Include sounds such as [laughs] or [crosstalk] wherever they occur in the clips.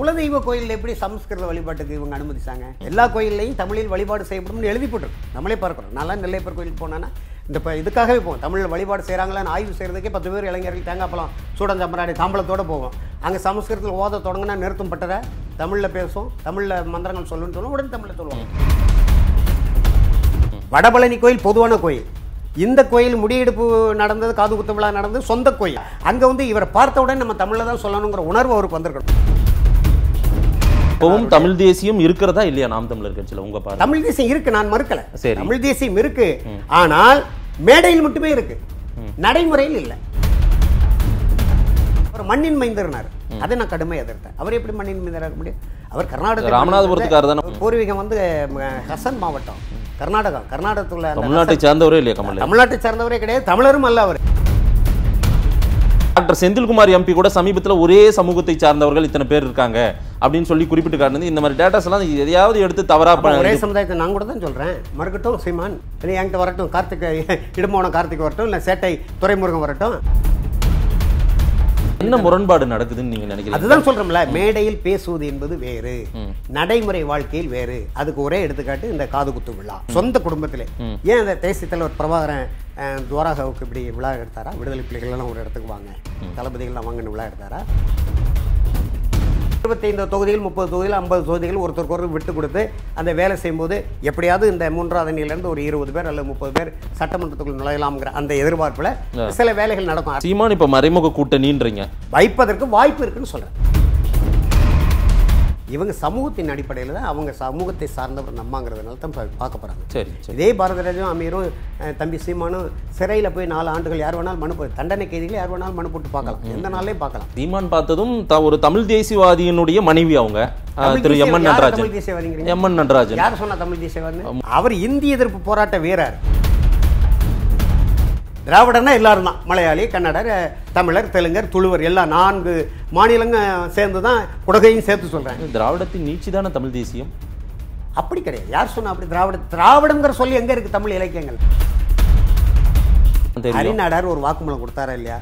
குலதெய்வ கோயிலில் எப்படி சம்ஸ்கிருத வழிபாட்டுக்கு இவங்க அனுமதிச்சாங்க எல்லா கோயில்லையும் தமிழில் வழிபாடு செய்யப்படும்னு எழுதி போட்டுருக்கோம் நம்மளே பார்க்குறோம் நல்லா நெல்லைப்பர் கோயிலுக்கு போனான்னா இந்த இப்போ இதுக்காகவே போவோம் தமிழில் வழிபாடு செய்கிறாங்களான்னு ஆய்வு செய்கிறதுக்கே பத்து பேர் இளைஞர்கள் தேங்காய்ப்பழம் சம்பராடி தாம்பளத்தோடு போவோம் அங்கே சமஸ்கிருதத்தில் ஓத தொடங்கினா நிறுத்தும் பட்டரை தமிழில் பேசும் தமிழில் மந்திரங்கள் சொல்லுன்னு சொல்லுவோம் உடனே தமிழில் சொல்லுவாங்க வடபழனி கோயில் பொதுவான கோயில் இந்த கோயில் முடியெடுப்பு நடந்தது காது குத்து விழா நடந்தது சொந்த கோயில் அங்கே வந்து இவரை பார்த்த உடனே நம்ம தமிழில் தான் சொல்லணுங்கிற உணர்வு அவருக்கு வந்திருக்கணும் இப்பவும் தமிழ் தேசியம் இருக்கிறதா இல்லையா நாம் தமிழர் கட்சியில் உங்க பாரு தமிழ் தேசியம் இருக்கு நான் மறுக்கல சரி தமிழ் தேசியம் இருக்கு ஆனால் மேடையில் மட்டுமே இருக்கு நடைமுறையில் இல்ல அவர் மண்ணின் மைந்தர்னார் அதை நான் கடுமை எதிர்த்தேன் அவர் எப்படி மண்ணின் மைந்தராக முடியும் அவர் கர்நாடக ராமநாதபுரத்துக்காரர் தான் பூர்வீகம் வந்து ஹசன் மாவட்டம் கர்நாடகா கர்நாடகத்துல தமிழ்நாட்டை சார்ந்தவரே இல்லையா தமிழ்நாட்டை சார்ந்தவரே கிடையாது தமிழரும் அல்ல அவர் டாக்டர் செந்தில்குமார் எம்பி கூட சமீபத்தில் ஒரே சமூகத்தை சார்ந்தவர்கள் இத்தனை பேர் இருக்காங்க அப்படின்னு சொல்லி குறிப்பிட்டு காட்டுனது இந்த மாதிரி டேட்டாஸ் எல்லாம் எதையாவது எடுத்து தவறா ஒரே சமுதாயத்தை நான் கூட தான் சொல்றேன் மறுக்கட்டும் சீமான் இல்லை என்கிட்ட வரட்டும் கார்த்திக் இடமோனம் கார்த்திக் வரட்டும் இல்லை சேட்டை துறைமுருகம் வரட்டும் என்ன முரண்பாடு நடக்குதுன்னு நீங்க நினைக்கிறீங்க அதுதான் சொல்றோம்ல மேடையில் பேசுவது என்பது வேறு நடைமுறை வாழ்க்கையில் வேறு அதுக்கு ஒரே எடுத்துக்காட்டு இந்த காது குத்து விழா சொந்த குடும்பத்திலே ஏன் அந்த தேசிய தலைவர் பிரபாகரன் துவாராகாவுக்கு இப்படி விழா எடுத்தாரா விடுதலை பிள்ளைகள்லாம் ஒரு இடத்துக்கு வாங்க தளபதிகள்லாம் வாங்கன்னு விழா எடுத்தாரா இருபத்தைந்து தொகுதிகள் முப்பது தொகுதிகள் ஐம்பது தொகுதிகள் ஒருத்தருக்கு ஒரு விட்டு கொடுத்து அந்த வேலை செய்யும்போது எப்படியாவது இந்த மூன்றாவது அணியிலேருந்து ஒரு இருபது பேர் அல்லது முப்பது பேர் சட்டமன்றத்துக்குள் நுழையலாம்ங்கிற அந்த எதிர்பார்ப்பில் சில வேலைகள் நடக்கும் சீமான் இப்போ மறைமுக கூட்டணின்றீங்க வைப்பதற்கு வாய்ப்பு இருக்குன்னு சொல்கிறேன் இவங்க சமூகத்தின் அடிப்படையில் தான் அவங்க சமூகத்தை சார்ந்தவர் நம்மாங்கிறதுனால தான் பார்க்க போகிறாங்க சரி இதே பாரதராஜும் அமீரும் தம்பி சீமானும் சிறையில் போய் நாலு ஆண்டுகள் யார் வேணாலும் மனு தண்டனை கைதிகள் யார் வேணாலும் மனு போட்டு பார்க்கலாம் எந்த நாளே பார்க்கலாம் சீமான் பார்த்ததும் த ஒரு தமிழ் தேசியவாதியினுடைய மனைவி அவங்க Thiru M N Natarajan M N Natarajan யார் சொன்னா தமிழ் தேசியவாதி அவர் இந்திய எதிர்ப்பு போராட்ட வீரர் திராவிடனா எல்லாரும் தான் மலையாளி கன்னடர் தமிழர் தெலுங்கர் துளுவர் எல்லா நான்கு மாநிலங்க சேர்ந்து தான் குடகையும் சேர்த்து சொல்கிறேன் திராவிடத்தின் நீச்சி தானே தமிழ் தேசியம் அப்படி கிடையாது யார் சொன்னா அப்படி திராவிட திராவிடங்கிற சொல்லி எங்கே இருக்குது தமிழ் இலக்கியங்கள் அரிநாடர் ஒரு வாக்குமூலம் கொடுத்தாரா இல்லையா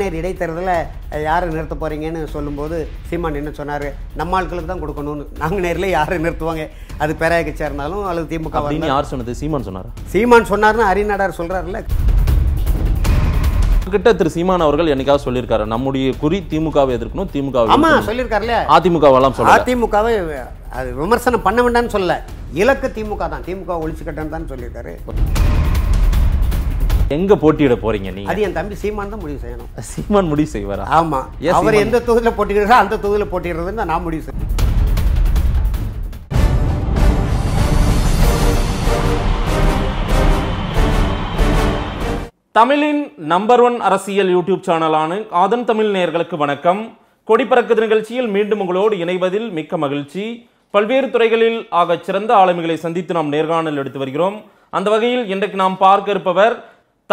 நேர் இடைத்தேர்தலில் யாரை நிறுத்த போகிறீங்கன்னு சொல்லும்போது சீமான் என்ன சொன்னார் நம்ம ஆட்களுக்கு தான் கொடுக்கணும்னு நேரில் யாரை நிறுத்துவாங்க அது பேராய கட்சியாக இருந்தாலும் அல்லது திமுக யார் சொன்னது சீமான் சொன்னார் சீமான் சொன்னார்னு அரிநாடார் சொல்கிறாருல்ல கிட்ட திரு சீமான் அவர்கள் என்னைக்காக சொல்லியிருக்காரு நம்முடைய குறி திமுகவை எதிர்க்கணும் திமுக ஆமா அதிமுக அதிமுகவை அது விமர்சனம் பண்ண வேண்டாம்னு சொல்லல இலக்கு திமுக தான் திமுக ஒழிச்சு கட்டணும் தான் சொல்லியிருக்காரு எங்க போட்டியிட போறீங்க நீ அது என் தம்பி சீமான் தான் முடிவு செய்யணும் சீமான் முடிவு செய்வாரா ஆமா அவர் எந்த தொகுதியில் போட்டியிடுறா அந்த தொகுதியில் போட்டிடுறதுன்னு நான் முடிவு செய்யணும் தமிழின் நம்பர் ஒன் அரசியல் யூடியூப் சேனலான ஆதன் தமிழ் நேர்களுக்கு வணக்கம் கொடிப்பறக்குது நிகழ்ச்சியில் மீண்டும் உங்களோடு இணைவதில் மிக்க மகிழ்ச்சி பல்வேறு துறைகளில் ஆக சிறந்த ஆளுமைகளை சந்தித்து நாம் நேர்காணல் எடுத்து வருகிறோம் அந்த வகையில் இன்றைக்கு நாம் பார்க்க இருப்பவர்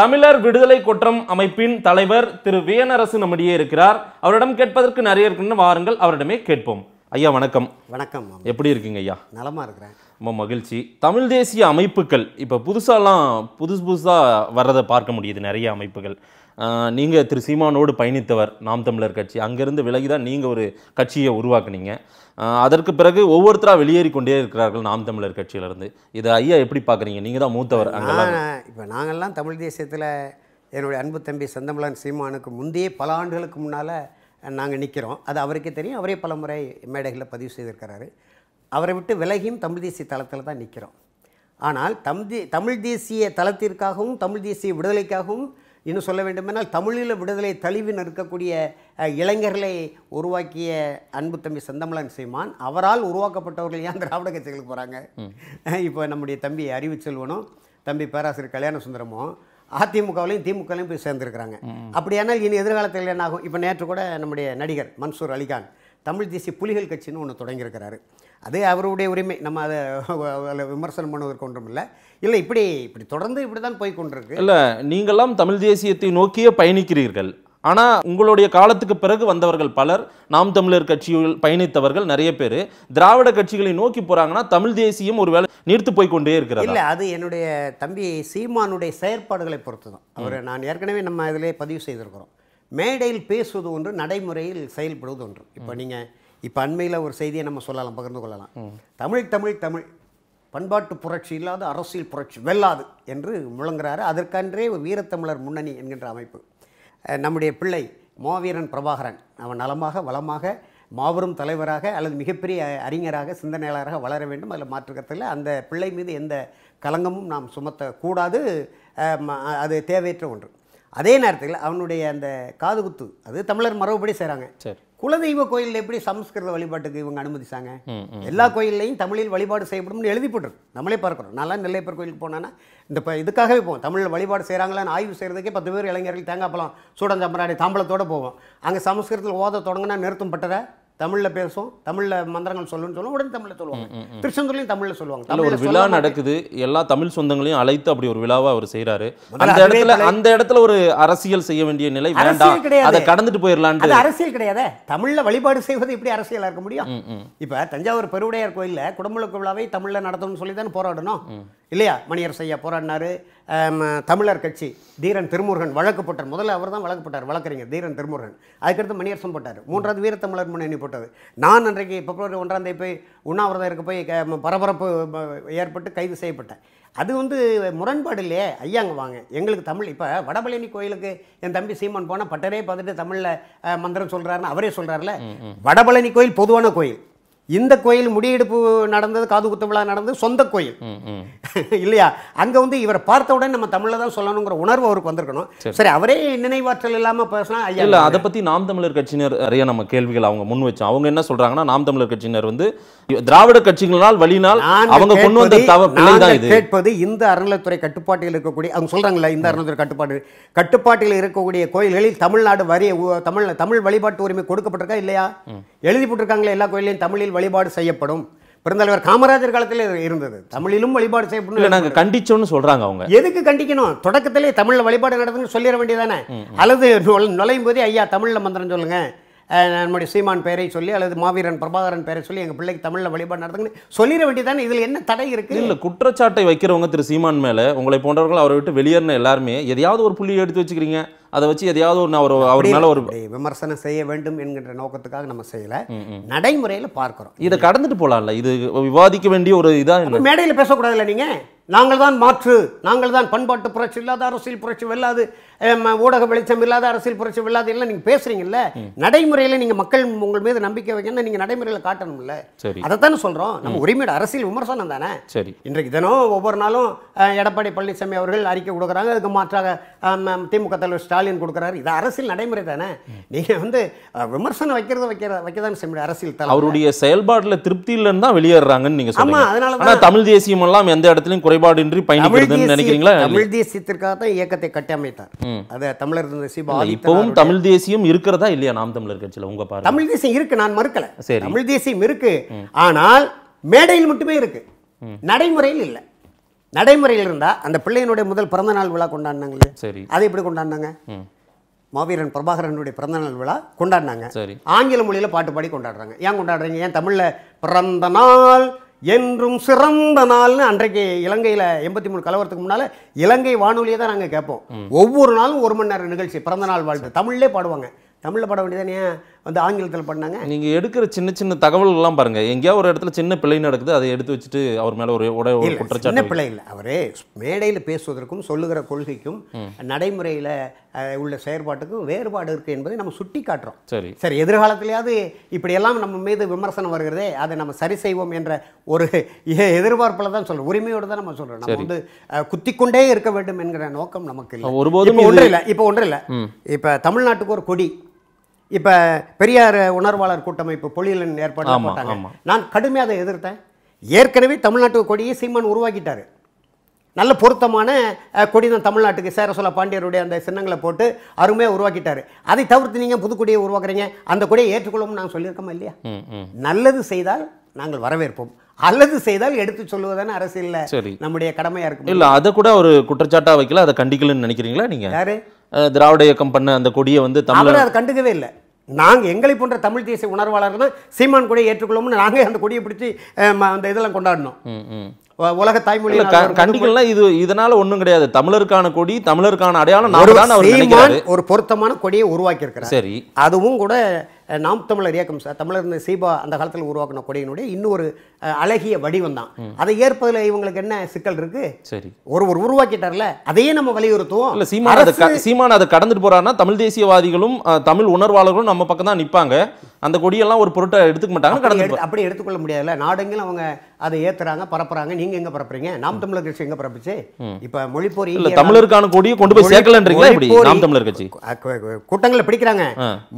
தமிழர் விடுதலை குற்றம் அமைப்பின் தலைவர் திரு வேனரசு நம்மிடையே இருக்கிறார் அவரிடம் கேட்பதற்கு நிறைய இருக்குன்னு வாருங்கள் அவரிடமே கேட்போம் ஐயா வணக்கம் வணக்கம் எப்படி இருக்கீங்க ஐயா நலமா இருக்கிறேன் ரொம்ப மகிழ்ச்சி தமிழ் தேசிய அமைப்புகள் இப்போ புதுசாலாம் புதுசு புதுசாக வர்றதை பார்க்க முடியுது நிறைய அமைப்புகள் நீங்கள் திரு சீமானோடு பயணித்தவர் நாம் தமிழர் கட்சி அங்கேருந்து விலகி தான் நீங்கள் ஒரு கட்சியை உருவாக்குனீங்க அதற்கு பிறகு ஒவ்வொருத்தராக வெளியேறி கொண்டே இருக்கிறார்கள் நாம் தமிழர் கட்சியிலேருந்து இதை ஐயா எப்படி பார்க்குறீங்க நீங்கள் தான் மூத்தவர் அங்கெல்லாம் இப்போ நாங்கள்லாம் தமிழ் தேசியத்தில் என்னுடைய அன்பு தம்பி செந்தமிழன் சீமானுக்கு முந்தைய பல ஆண்டுகளுக்கு முன்னால் நாங்கள் நிற்கிறோம் அது அவருக்கே தெரியும் அவரே பல முறை மேடைகளில் பதிவு செய்திருக்கிறாரு அவரை விட்டு விலகியும் தமிழ் தேசிய தளத்தில் தான் நிற்கிறோம் ஆனால் தம் தமிழ் தேசிய தளத்திற்காகவும் தமிழ் தேசிய விடுதலைக்காகவும் இன்னும் சொல்ல வேண்டுமென்றால் தமிழில் விடுதலை தழிவு இருக்கக்கூடிய இளைஞர்களை உருவாக்கிய அன்பு தம்பி செந்தமலன் சீமான் அவரால் உருவாக்கப்பட்டவர்கள் ஏன் திராவிட கட்சிகளுக்கு போகிறாங்க [laughs] இப்போ நம்முடைய தம்பி அறிவு செல்வனும் தம்பி பேராசிரியர் கல்யாண சுந்தரமும் அதிமுகவிலையும் திமுகலையும் போய் சேர்ந்துருக்கிறாங்க அப்படியானால் இனி எதிர்காலத்தில் என்ன ஆகும் இப்போ நேற்று கூட நம்முடைய நடிகர் மன்சூர் அலிகான் தமிழ் தேசிய புலிகள் கட்சின்னு ஒன்று தொடங்கியிருக்கிறாரு அது அவருடைய உரிமை நம்ம அதை விமர்சனம் பண்ணுவதற்கு ஒன்றும் இல்லை இல்லை இப்படி இப்படி தொடர்ந்து இப்படி தான் போய் கொண்டிருக்கு இல்லை நீங்களாம் தமிழ் தேசியத்தை நோக்கியே பயணிக்கிறீர்கள் ஆனால் உங்களுடைய காலத்துக்கு பிறகு வந்தவர்கள் பலர் நாம் தமிழர் கட்சியில் பயணித்தவர்கள் நிறைய பேர் திராவிட கட்சிகளை நோக்கி போகிறாங்கன்னா தமிழ் தேசியம் ஒரு வேலை நீர்த்து போய் கொண்டே இருக்கிறது இல்லை அது என்னுடைய தம்பி சீமானுடைய செயற்பாடுகளை பொறுத்து தான் அவர் நான் ஏற்கனவே நம்ம இதிலே பதிவு செய்திருக்கிறோம் மேடையில் பேசுவது ஒன்று நடைமுறையில் செயல்படுவது ஒன்று இப்போ நீங்கள் இப்போ அண்மையில் ஒரு செய்தியை நம்ம சொல்லலாம் பகிர்ந்து கொள்ளலாம் தமிழ் தமிழ் தமிழ் பண்பாட்டு புரட்சி இல்லாத அரசியல் புரட்சி வெல்லாது என்று முழங்குறாரு அதற்கன்றே வீரத்தமிழர் முன்னணி என்கின்ற அமைப்பு நம்முடைய பிள்ளை மாவீரன் பிரபாகரன் அவன் நலமாக வளமாக மாபெரும் தலைவராக அல்லது மிகப்பெரிய அறிஞராக சிந்தனையாளராக வளர வேண்டும் அதில் மாற்றுக்கத்தில் அந்த பிள்ளை மீது எந்த கலங்கமும் நாம் சுமத்தக்கூடாது அது தேவையற்ற ஒன்று அதே நேரத்தில் அவனுடைய அந்த காதுகுத்து அது தமிழர் மரபுபடி செய்கிறாங்க குலதெய்வ கோயிலில் எப்படி சம்ஸ்கிருத வழிபாட்டுக்கு இவங்க அனுமதிச்சாங்க எல்லா கோயில்லையும் தமிழில் வழிபாடு செய்யப்படும்னு எழுதி போட்டுரு நம்மளே பார்க்குறோம் நல்லா நெல்லைப்பர் கோயிலுக்கு போனோன்னா இந்த இப்போ இதுக்காகவே போவோம் தமிழில் வழிபாடு செய்கிறாங்களான்னு ஆய்வு செய்கிறதுக்கே பத்து பேர் இளைஞர்கள் தேங்காய் பழம் சூடஞ்சம்பராடி தாம்பளத்தோடு போவோம் அங்கே சமஸ்கிருதத்தில் ஓத தொடங்கினா நிறுத்தும் பட்டதை தமிழில் பேசும் தமிழில் மந்திரங்கள் சொல்லுன்னு சொல்லுவோம் உடனே தமிழில் சொல்லுவாங்க திருச்செந்தூர்லையும் தமிழில் சொல்லுவாங்க ஒரு விழா நடக்குது எல்லா தமிழ் சொந்தங்களையும் அழைத்து அப்படி ஒரு விழாவை அவர் செய்கிறாரு அந்த இடத்துல அந்த இடத்துல ஒரு அரசியல் செய்ய வேண்டிய நிலை வேண்டாம் அதை கடந்துட்டு போயிடலாம் அரசியல் கிடையாது தமிழில் வழிபாடு செய்வது எப்படி அரசியலாக இருக்க முடியும் இப்போ தஞ்சாவூர் பெருவுடையார் கோயிலில் குடும்பலுக்கு விழாவை தமிழில் நடத்தணும்னு சொல்லி தானே போராடணும் இல்லையா மணியர் செய்ய போராடினாரு தமிழர் கட்சி தீரன் திருமுருகன் வழக்கு போட்டார் முதல்ல அவர் தான் வழக்கு போட்டார் வழக்கறிஞர் தீரன் திருமுருகன் அதுக்கடுத்து மணியரசம் போட்டார் மூன்றாவது வீரத்தமிழர் முன்னணி போட்டது நான் அன்றைக்கு பிப்ரவரி ஒன்றாம் தேதி போய் உண்ணாவிரதம் இருக்க போய் பரபரப்பு ஏற்பட்டு கைது செய்யப்பட்டேன் அது வந்து முரண்பாடு இல்லையே ஐயாங்க வாங்க எங்களுக்கு தமிழ் இப்போ வடபழனி கோயிலுக்கு என் தம்பி சீமான் போனால் பட்டரே பார்த்துட்டு தமிழில் மந்திரம் சொல்கிறாருன்னு அவரே சொல்கிறாருல வடபழனி கோயில் பொதுவான கோயில் இந்த கோயில் முடியெடுப்பு நடந்தது காது குத்து விழா நடந்தது சொந்த கோயில் [laughs] இல்லையா அங்க வந்து இவரை பார்த்த உடனே நம்ம தமிழ்ல தான் சொல்லணுங்கிற உணர்வு அவருக்கு வந்திருக்கணும் சரி அவரே நினைவாற்றல் இல்லாம பேசினா ஐயா அதை பத்தி நாம் தமிழர் கட்சியினர் நிறைய நம்ம கேள்விகள் அவங்க முன் வச்சோம் அவங்க என்ன சொல்றாங்கன்னா நாம் தமிழர் கட்சியினர் வந்து திராவிட கட்சிகளால் வழினால் அவங்க கொண்டு வந்த கேட்பது இந்த அறநிலைத்துறை கட்டுப்பாட்டில் இருக்கக்கூடிய அவங்க சொல்றாங்கல்ல இந்த அறநிலைத்துறை கட்டுப்பாடு கட்டுப்பாட்டில் இருக்கக்கூடிய கோயில்களில் தமிழ்நாடு வரி தமிழ் தமிழ் வழிபாட்டு உரிமை கொடுக்கப்பட்டிருக்கா இல்லையா எழுதி போட்டிருக்காங்களே எல்லா கோயிலையும் தமிழில் வழிபாடு செய்யப்படும் பிறந்தலைவர் காமராஜர் காலத்தில் இருந்தது தமிழிலும் வழிபாடு செய்யப்படும் இல்லை நாங்கள் கண்டிச்சோம்னு சொல்றாங்க அவங்க எதுக்கு கண்டிக்கணும் தொடக்கத்திலே தமிழில் வழிபாடு நடத்துன்னு சொல்லிட வேண்டியதானே அல்லது நுழையும் போதே ஐயா தமிழில் மந்திரம் சொல்லுங்கள் நம்முடைய சீமான் பெயரை சொல்லி அல்லது மாவீரன் பிரபாகரன் பெயரை சொல்லி எங்கள் பிள்ளைக்கு தமிழில் வழிபாடு நடத்துங்கன்னு சொல்லிட வேண்டியதானே இதில் என்ன தடை இருக்குது இல்லை குற்றச்சாட்டை வைக்கிறவங்க திரு சீமான் மேலே உங்களை போன்றவர்கள் அவரை விட்டு வெளியேறின எல்லாருமே எதையாவது ஒரு புள்ளி எடுத்து வச்சுக்கிறீங்க அதை வச்சு எதையாவது ஒன்று அவர் அவர் மேலே ஒரு விமர்சனம் செய்ய வேண்டும் என்கின்ற நோக்கத்துக்காக நம்ம செய்யலை நடைமுறையில் பார்க்குறோம் இதை கடந்துட்டு போகலாம்ல இது விவாதிக்க வேண்டிய ஒரு இதாக மேடையில் பேசக்கூடாதுல்ல நீங்கள் நாங்கள் தான் மாற்று நாங்கள் தான் பண்பாட்டு புரட்சி இல்லாத அரசியல் புரட்சி வெல்லாது ஊடக வெளிச்சம் இல்லாத அரசியல் புரட்சி இல்லாத எல்லாம் நீங்கள் பேசுறீங்கல்ல நடைமுறையில் நீங்கள் மக்கள் உங்கள் மீது நம்பிக்கை வைக்கணும்னா நீங்கள் நடைமுறையில் காட்டணும்ல அதைத்தானே சொல்கிறோம் நம்ம உரிமையோட அரசியல் விமர்சனம் தானே சரி இன்றைக்கு தினம் ஒவ்வொரு நாளும் எடப்பாடி பழனிசாமி அவர்கள் அறிக்கை கொடுக்குறாங்க அதுக்கு மாற்றாக திமுக தலைவர் ஸ்டாலின் கொடுக்குறாரு இது அரசியல் நடைமுறை தானே நீங்கள் வந்து விமர்சனம் வைக்கிறத வைக்கிற வைக்க தான் செய்ய அரசியல் தலைவர் அவருடைய செயல்பாடுல திருப்தி இல்லைன்னு தான் வெளியேறாங்கன்னு நீங்கள் சொல்லுங்கள் அதனால தமிழ் தேசியம் எல்லாம் எந்த இடத்துலையும் குறைபாடின்றி பயணிக்கிறதுன்னு நினைக்கிறீங்களா தமிழ் தேசியத்திற்காக தான் இயக்கத்தை கட்டமைத்தார் அதை தமிழர் இப்பவும் தமிழ் தேசியம் இருக்கிறதா இல்லையா நாம் தமிழர் கட்சியில் உங்க பாரு தமிழ் தேசியம் இருக்கு நான் மறுக்கல தமிழ் தேசியம் இருக்கு ஆனால் மேடையில் மட்டுமே இருக்கு நடைமுறையில் இல்லை நடைமுறையில் இருந்தா அந்த பிள்ளையினுடைய முதல் நாள் விழா கொண்டாடினாங்களே சரி அதை எப்படி கொண்டாடினாங்க மாவீரன் பிரபாகரனுடைய நாள் விழா கொண்டாடினாங்க ஆங்கில மொழியில் பாட்டு பாடி கொண்டாடுறாங்க ஏன் கொண்டாடுறீங்க ஏன் தமிழில் பிறந்த நாள் என்றும் சிறந்த நாள்னு அன்றைக்கு இலங்கையில் எண்பத்தி மூணு கலவரத்துக்கு முன்னால் இலங்கை வானொலியை தான் நாங்கள் கேட்போம் ஒவ்வொரு நாளும் ஒரு மணி நேரம் நிகழ்ச்சி பிறந்த நாள் வாழ்த்து தமிழ்லே பாடுவாங்க தமிழில் பாட வேண்டியதானே வந்து ஆங்கிலத்தில் பண்ணாங்க நீங்கள் எடுக்கிற சின்ன சின்ன தகவல்கள்லாம் பாருங்கள் எங்கேயாவது ஒரு இடத்துல சின்ன பிள்ளை நடக்குது அதை எடுத்து வச்சுட்டு அவர் மேலே ஒரு உடைய குற்றச்சாட்டு சின்ன பிள்ளை இல்லை அவரே மேடையில் பேசுவதற்கும் சொல்லுகிற கொள்கைக்கும் நடைமுறையில் உள்ள செயற்பாட்டுக்கும் வேறுபாடு இருக்குது என்பதை நம்ம சுட்டி காட்டுறோம் சரி சரி எதிர்காலத்திலேயாவது இப்படியெல்லாம் நம்ம மீது விமர்சனம் வருகிறதே அதை நம்ம சரி செய்வோம் என்ற ஒரு எதிர்பார்ப்பில் தான் சொல்கிறோம் உரிமையோடு தான் நம்ம சொல்கிறோம் நம்ம வந்து குத்திக்கொண்டே இருக்க வேண்டும் என்கிற நோக்கம் நமக்கு இல்லை ஒருபோதும் ஒன்றும் இல்லை இப்போ ஒன்றும் இல்லை இப்போ தமிழ்நாட்டுக்கு ஒரு கொடி இப்போ பெரியார் உணர்வாளர் கூட்டமைப்பு பொழியலன் ஏற்பாடு நான் கடுமையாக அதை எதிர்த்தேன் ஏற்கனவே தமிழ்நாட்டு கொடியை சீமான் உருவாக்கிட்டார் நல்ல பொருத்தமான கொடி தான் தமிழ்நாட்டுக்கு சேர சொல்ல பாண்டியருடைய அந்த சின்னங்களை போட்டு அருமையாக உருவாக்கிட்டாரு அதை தவிர்த்து நீங்கள் புதுக்கொடியை உருவாக்குறீங்க அந்த கொடியை ஏற்றுக்கொள்ளும் நாங்கள் சொல்லியிருக்கோமா இல்லையா நல்லது செய்தால் நாங்கள் வரவேற்போம் அல்லது செய்தால் எடுத்து சொல்லுவதான அரசியல் நம்முடைய கடமையாக இருக்கும் இல்லை அதை கூட ஒரு குற்றச்சாட்டாக வைக்கல அதை கண்டிக்கலன்னு நினைக்கிறீங்களா நீங்கள் யாரு திராவிட இயக்கம் பண்ண அந்த கொடியை வந்து தமிழர் அதை கண்டுக்கவே இல்லை நாங்கள் எங்களை போன்ற தமிழ் தேசிய உணர்வாளர்கள் தான் சீமான் கொடியை ஏற்றுக்கொள்ளோம்னு நாங்கள் அந்த கொடியை பிடிச்சி அந்த இதெல்லாம் கொண்டாடணும் உலக தாய்மொழி கண்டிக்கலாம் இது இதனால ஒன்றும் கிடையாது தமிழருக்கான கொடி தமிழருக்கான அடையாளம் ஒரு பொருத்தமான கொடியை உருவாக்கி இருக்கிறேன் சரி அதுவும் கூட நாம் தமிழர் இயக்கம் சார் தமிழர் இந்த சீபா அந்த காலத்தில் உருவாக்கின கொடியினுடைய இன்னொரு அழகிய வடிவம் தான் அதை ஏற்பதில் இவங்களுக்கு என்ன சிக்கல் இருக்கு சரி ஒரு ஒரு உருவாக்கிட்டார்ல அதையே நம்ம வலியுறுத்துவோம் இல்லை சீமான அதை சீமான அதை கடந்துட்டு போறாருன்னா தமிழ் தேசியவாதிகளும் தமிழ் உணர்வாளர்களும் நம்ம பக்கம் தான் நிற்பாங்க அந்த கொடியெல்லாம் ஒரு பொருட்டை எடுத்துக்க மாட்டாங்க கடந்து அப்படி எடுத்துக்கொள்ள முடியாதுல்ல நாடெங்கிலும் அவங்க அதை ஏத்துறாங்க பரப்புறாங்க நீங்க எங்க பரப்புறீங்க நாம் தமிழர் கட்சி எங்க பரப்புச்சு இப்ப மொழிப்போர் இல்ல தமிழருக்கான கொடியை கொண்டு போய் சேர்க்கலன்றீங்களா இப்படி நாம் தமிழர் கட்சி கூட்டங்களில் பிடிக்கிறாங்க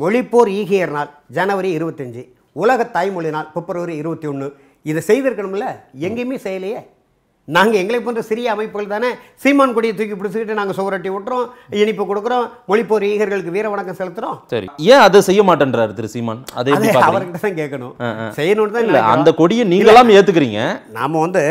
மொழிப்போர் ஈகியர் நாள் ஜனவரி இருபத்தஞ்சு உலக தாய்மொழி நாள் பிப்ரவரி இருபத்தி ஒன்று இதை செய்திருக்கணும்ல எங்கேயுமே செய்யலையே நாங்கள் எங்களை போன்ற சிறிய அமைப்புகள் தானே சீமான் கொடியை தூக்கி பிடிச்சிக்கிட்டு நாங்கள் சுவரட்டி விட்டுறோம் இனிப்பு கொடுக்குறோம் மொழிப்போர் ஈகர்களுக்கு வீர வணக்கம் செலுத்துறோம் சரி ஏன் அதை செய்ய மாட்டேன்றாரு திரு சீமான் அதை அவர்கிட்ட தான் கேட்கணும் செய்யணும்னு தான் இல்லை அந்த கொடியை நீங்களாம் ஏற்றுக்கிறீங்க நாம் வந்து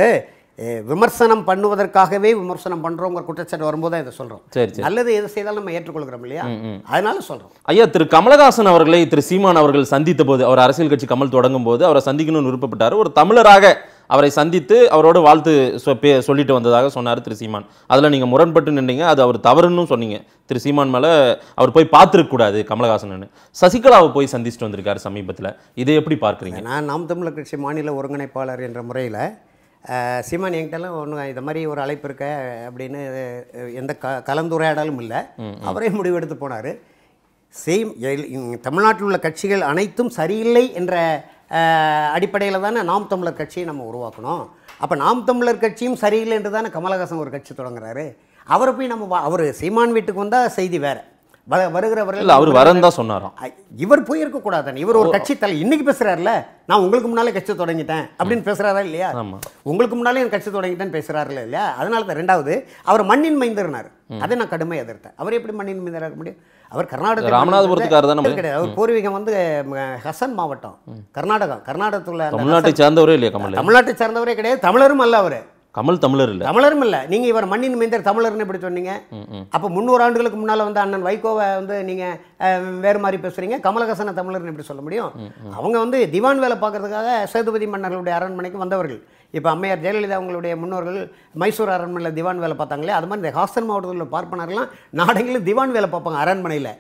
விமர்சனம் பண்ணுவதற்காகவே விமர்சனம் பண்றோம் குற்றச்சாட்டு வரும்போது இதை சொல்றோம் சரி நல்லது எது செய்தாலும் நம்ம ஏற்றுக்கொள்கிறோம் இல்லையா அதனால சொல்றோம் ஐயா திரு கமலஹாசன் அவர்களை திரு சீமான் அவர்கள் சந்தித்த போது அவர் அரசியல் கட்சி கமல் தொடங்கும் போது அவரை சந்திக்கணும்னு விருப்பப்பட்டார் ஒரு தமிழராக அவரை சந்தித்து அவரோட வாழ்த்து சொல்லிட்டு வந்ததாக சொன்னார் திரு சீமான் அதில் நீங்கள் முரண்பட்டு நின்றீங்க அது அவர் தவறுன்னு சொன்னீங்க திரு சீமான் மேலே அவர் போய் பார்த்துருக்கக்கூடாது கமலஹாசன் சசிகலாவை போய் சந்திச்சுட்டு வந்திருக்காரு சமீபத்தில் இதை எப்படி பார்க்குறீங்க நான் நாம் தமிழர் கட்சி மாநில ஒருங்கிணைப்பாளர் என்ற முறையில் சீமான் என்கிட்டலாம் ஒன்று இந்த மாதிரி ஒரு அழைப்பு இருக்க அப்படின்னு எந்த க கலந்துரையாடலும் இல்லை அவரே முடிவெடுத்து போனார் சேம் தமிழ்நாட்டில் உள்ள கட்சிகள் அனைத்தும் சரியில்லை என்ற அடிப்படையில் தானே நாம் தமிழர் கட்சியை நம்ம உருவாக்கணும் அப்போ நாம் தமிழர் கட்சியும் சரியில்லை என்று தானே கமலஹாசன் ஒரு கட்சி தொடங்குறாரு அவரை போய் நம்ம அவர் சீமான் வீட்டுக்கு வந்தால் செய்தி வேறு வருகிறவர்கள் அவர் வரன்னு தான் சொன்னாராம் இவர் போய் இருக்கக்கூடாது இவர் ஒரு கட்சி தலை இன்னைக்கு பேசுறாருல நான் உங்களுக்கு முன்னாலே கட்சி தொடங்கிட்டேன் அப்படின்னு பேசுறாரா இல்லையா உங்களுக்கு முன்னாலே என் கட்சி தொடங்கிட்டேன்னு பேசுறாருல இல்லையா அதனால தான் ரெண்டாவது அவர் மண்ணின் மைந்தர்னார் அதை நான் கடுமையாக எதிர்த்தேன் அவர் எப்படி மண்ணின் மைந்தராக முடியும் அவர் கர்நாடக ராமநாதபுரத்துக்காரர் தானே கிடையாது அவர் பூர்வீகம் வந்து ஹசன் மாவட்டம் கர்நாடகம் கர்நாடகத்தில் தமிழ்நாட்டை சார்ந்தவரே இல்லையா கமல் தமிழ்நாட்டை சார்ந்தவரே கிடையாது தமிழரும் அல்ல அவர் கமல் தமிழர் இல்லை தமிழரும் இல்லை நீங்கள் இவர் மண்ணின் மீந்தர் தமிழர்னு இப்படி சொன்னீங்க அப்போ முந்நூறு ஆண்டுகளுக்கு முன்னால் வந்து அண்ணன் வைகோவை வந்து நீங்கள் வேறு மாதிரி பேசுகிறீங்க கமலஹாசனை தமிழர்னு இப்படி சொல்ல முடியும் அவங்க வந்து திவான் வேலை பார்க்குறதுக்காக சேதுபதி மன்னர்களுடைய அரண்மனைக்கு வந்தவர்கள் இப்போ அம்மையார் ஜெயலலிதா அவங்களுடைய முன்னோர்கள் மைசூர் அரண்மனையில் திவான் வேலை பார்த்தாங்களே அது மாதிரி இந்த ஹாஸ்டல் மாவட்டத்தில் பார்ப்பனர்லாம் நாடெங்கிலும் திவான் வேலை பார்ப்பாங்க அரண்மனையில்